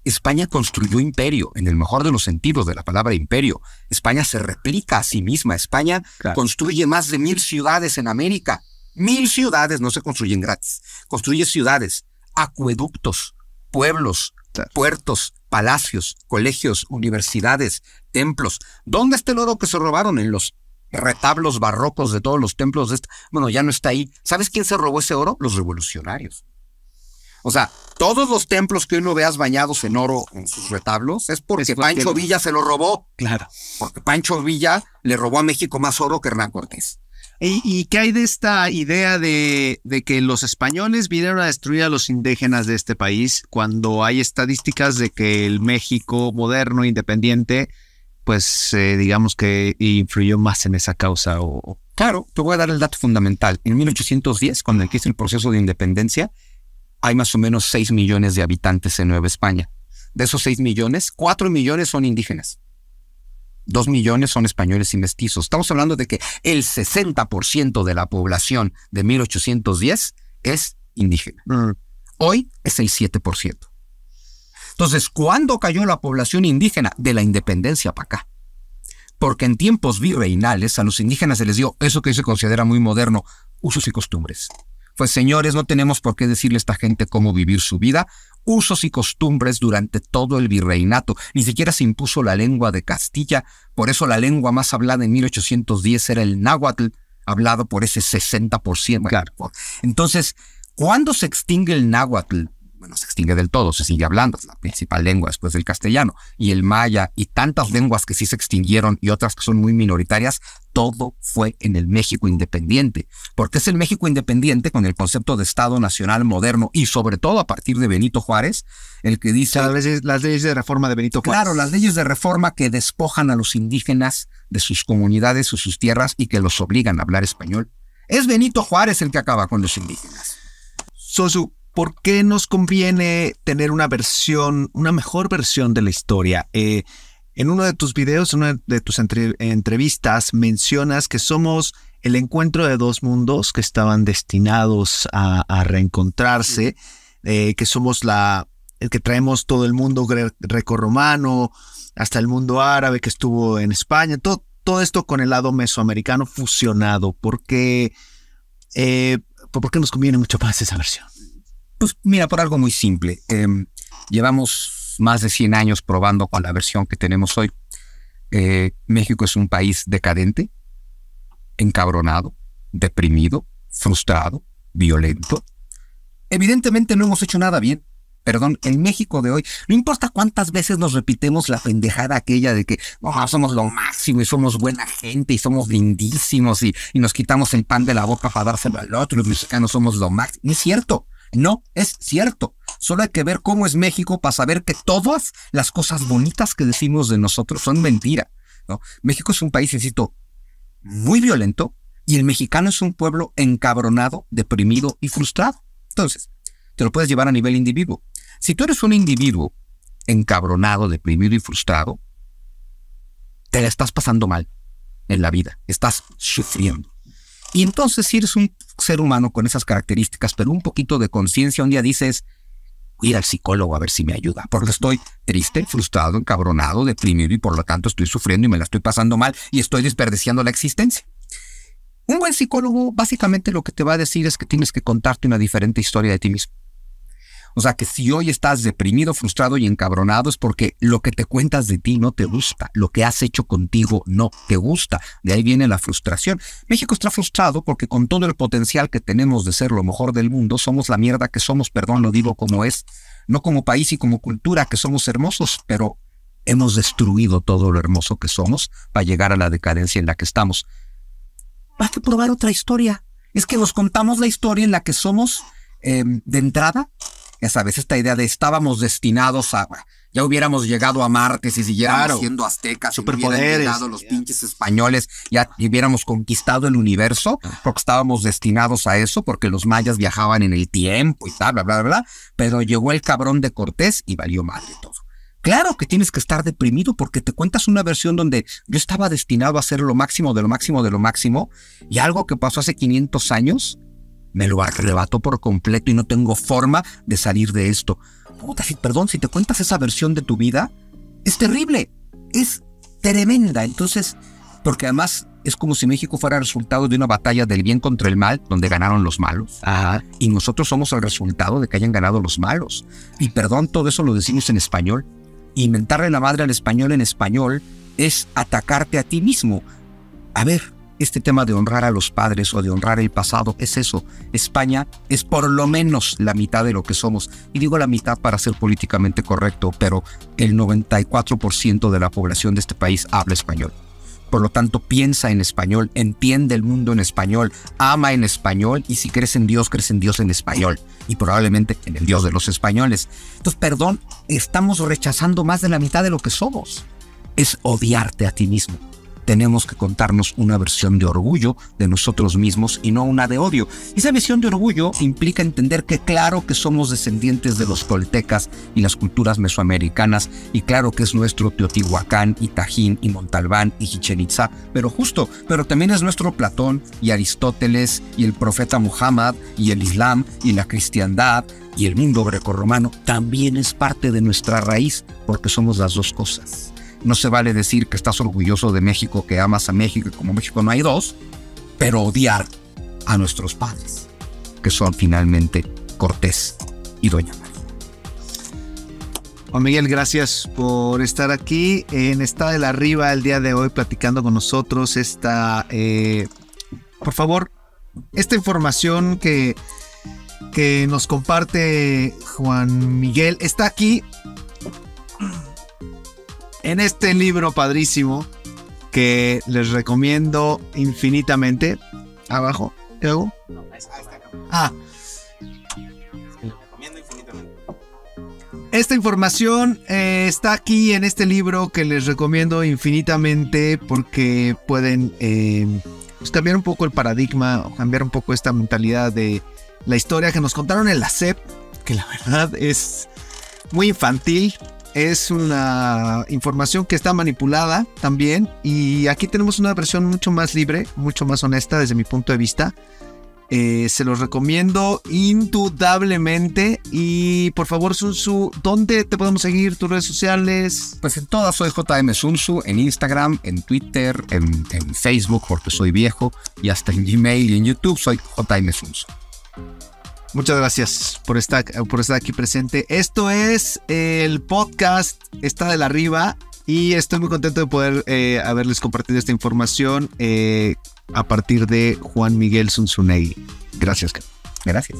España construyó imperio, en el mejor de los sentidos de la palabra imperio. España se replica a sí misma. España construye más de mil ciudades en América. Mil ciudades no se construyen gratis. Construye ciudades, acueductos, pueblos, puertos, palacios, colegios, universidades, templos. ¿Dónde está el oro que se robaron? En los retablos barrocos de todos los templos. De Bueno, ya no está ahí. ¿Sabes quién se robó ese oro? Los revolucionarios. O sea, todos los templos que uno veas bañados en oro en sus retablos es porque Pancho Villa se lo robó. Claro. Porque Pancho Villa le robó a México más oro que Hernán Cortés. ¿Y, qué hay de esta idea de, que los españoles vinieron a destruir a los indígenas de este país cuando hay estadísticas de que el México moderno, independiente, pues eh, digamos que influyó más en esa causa? O... Claro, te voy a dar el dato fundamental. En 1810, cuando empieza el proceso de independencia, hay más o menos 6 millones de habitantes en Nueva España. De esos 6 millones, 4 millones son indígenas. 2 millones son españoles y mestizos. Estamos hablando de que el 60% de la población de 1810 es indígena. Mm. Hoy es el 7%. Entonces, ¿cuándo cayó la población indígena? De la independencia para acá. Porque en tiempos virreinales a los indígenas se les dio eso que hoy se considera muy moderno, usos y costumbres. Pues señores, no tenemos por qué decirle a esta gente cómo vivir su vida. Usos y costumbres durante todo el virreinato. Ni siquiera se impuso la lengua de Castilla. Por eso la lengua más hablada en 1810 era el náhuatl, hablado por ese 60%. Claro. Entonces, ¿cuándo se extingue el náhuatl? bueno, se extingue del todo, se sigue hablando, es la principal lengua después del castellano, y el maya y tantas lenguas que sí se extinguieron y otras que son muy minoritarias, todo fue en el México independiente, porque es el México independiente con el concepto de Estado Nacional moderno y sobre todo a partir de Benito Juárez, el que dice... a veces las leyes de reforma de Benito Juárez. Claro, las leyes de reforma que despojan a los indígenas de sus comunidades o sus tierras y que los obligan a hablar español. Es Benito Juárez el que acaba con los indígenas. Sosu, ¿por qué nos conviene tener una versión, una mejor versión de la historia? Eh, en uno de tus videos, en una de tus entrevistas, mencionas que somos el encuentro de dos mundos que estaban destinados a, reencontrarse, eh, que somos la que traemos todo el mundo grecorromano, hasta el mundo árabe que estuvo en España, todo, todo esto con el lado mesoamericano fusionado, ¿Por qué eh, nos conviene mucho más esa versión. Pues mira, por algo muy simple. Em, llevamos más de 100 años probando con la versión que tenemos hoy. Eh, México es un país decadente, encabronado, deprimido, frustrado, violento. Evidentemente no hemos hecho nada bien. Perdón, en México de hoy, no importa cuántas veces nos repitemos la pendejada aquella de que somos lo máximo y somos buena gente y somos lindísimos y, nos quitamos el pan de la boca para dárselo al otro, los mexicanos somos lo máximo. No es cierto. No es cierto. Solo hay que ver cómo es México para saber que todas las cosas bonitas que decimos de nosotros son mentira. México es un país, insisto, muy violento y el mexicano es un pueblo encabronado, deprimido y frustrado. Entonces, te lo puedes llevar a nivel individuo. Si tú eres un individuo encabronado, deprimido y frustrado, te la estás pasando mal en la vida, estás sufriendo. Y entonces si eres un ser humano con esas características, pero un poquito de conciencia, un día dices, voy al psicólogo a ver si me ayuda, porque estoy triste, frustrado, encabronado, deprimido y por lo tanto estoy sufriendo y me la estoy pasando mal y estoy desperdiciando la existencia. Un buen psicólogo básicamente lo que te va a decir es que tienes que contarte una diferente historia de ti mismo. O sea que si hoy estás deprimido, frustrado y encabronado es porque lo que te cuentas de ti no te gusta, lo que has hecho contigo no te gusta. De ahí viene la frustración. México está frustrado porque con todo el potencial que tenemos de ser lo mejor del mundo, somos la mierda que somos, perdón, lo digo como es, no como país y como cultura, que somos hermosos, pero hemos destruido todo lo hermoso que somos para llegar a la decadencia en la que estamos. Vas a probar otra historia. Es que nos contamos la historia en la que somos em, de entrada ya sabes, esta idea de estábamos destinados a... Ya hubiéramos llegado a Marte si siguiéramos siendo aztecas, si hubiéramos los pinches españoles, ya hubiéramos conquistado el universo, porque estábamos destinados a eso, porque los mayas viajaban en el tiempo y tal, bla, bla, bla, bla. Pero llegó el cabrón de Cortés y valió de todo. Claro que tienes que estar deprimido porque te cuentas una versión donde yo estaba destinado a ser lo máximo de lo máximo de lo máximo y algo que pasó hace 500 años me lo arrebató por completo y no tengo forma de salir de esto. Puta, oh, perdón, si te cuentas esa versión de tu vida, es terrible, es tremenda. Entonces, porque además es como si México fuera el resultado de una batalla del bien contra el mal, donde ganaron los malos. Ajá. Y nosotros somos el resultado de que hayan ganado los malos. Y perdón, todo eso lo decimos en español. Inventarle la madre al español en español es atacarte a ti mismo. A ver, este tema de honrar a los padres o de honrar el pasado es eso. España es por lo menos la mitad de lo que somos. Y digo la mitad para ser políticamente correcto, pero el 94% de la población de este país habla español. Por lo tanto, piensa en español, entiende el mundo en español, ama en español y si crees en Dios, crees en Dios en español y probablemente en el Dios de los españoles. Entonces, perdón, estamos rechazando más de la mitad de lo que somos. Es odiarte a ti mismo tenemos que contarnos una versión de orgullo de nosotros mismos y no una de odio. Y esa visión de orgullo implica entender que claro que somos descendientes de los toltecas y las culturas mesoamericanas y claro que es nuestro Teotihuacán y Tajín y Montalbán y Chichen pero justo, pero también es nuestro Platón y Aristóteles y el profeta Muhammad y el Islam y la cristiandad y el mundo grecorromano también es parte de nuestra raíz porque somos las dos cosas. No se vale decir que estás orgulloso de México, que amas a México, y como México no hay dos, pero odiar a nuestros padres, que son finalmente Cortés y Doña María. Juan Miguel, gracias por estar aquí en Está de la Arriba el día de hoy platicando con nosotros esta... Eh, por favor, esta información que, que nos comparte Juan Miguel está aquí en este libro padrísimo que les recomiendo infinitamente. Abajo, ¿qué hago? ah. Esta información eh, está aquí en este libro que les recomiendo infinitamente porque pueden eh, pues, cambiar un poco el paradigma o cambiar un poco esta mentalidad de la historia que nos contaron en la SEP, que la verdad es muy infantil, es una información que está manipulada también y aquí tenemos una versión mucho más libre, mucho más honesta desde mi punto de vista. Eh, se los recomiendo indudablemente. Y por favor, Sunsu, ¿dónde te podemos seguir? ¿Tus redes sociales? Pues en todas soy JM Sunsu, en Instagram, en Twitter, en, en Facebook, porque soy viejo, y hasta en Gmail y en YouTube soy JM Sunsu. Muchas gracias por estar, por estar aquí presente. Esto es el podcast Está de la Riva y estoy muy contento de poder eh, haberles compartido esta información eh, a partir de Juan Miguel Sunsunei. Gracias. Gracias.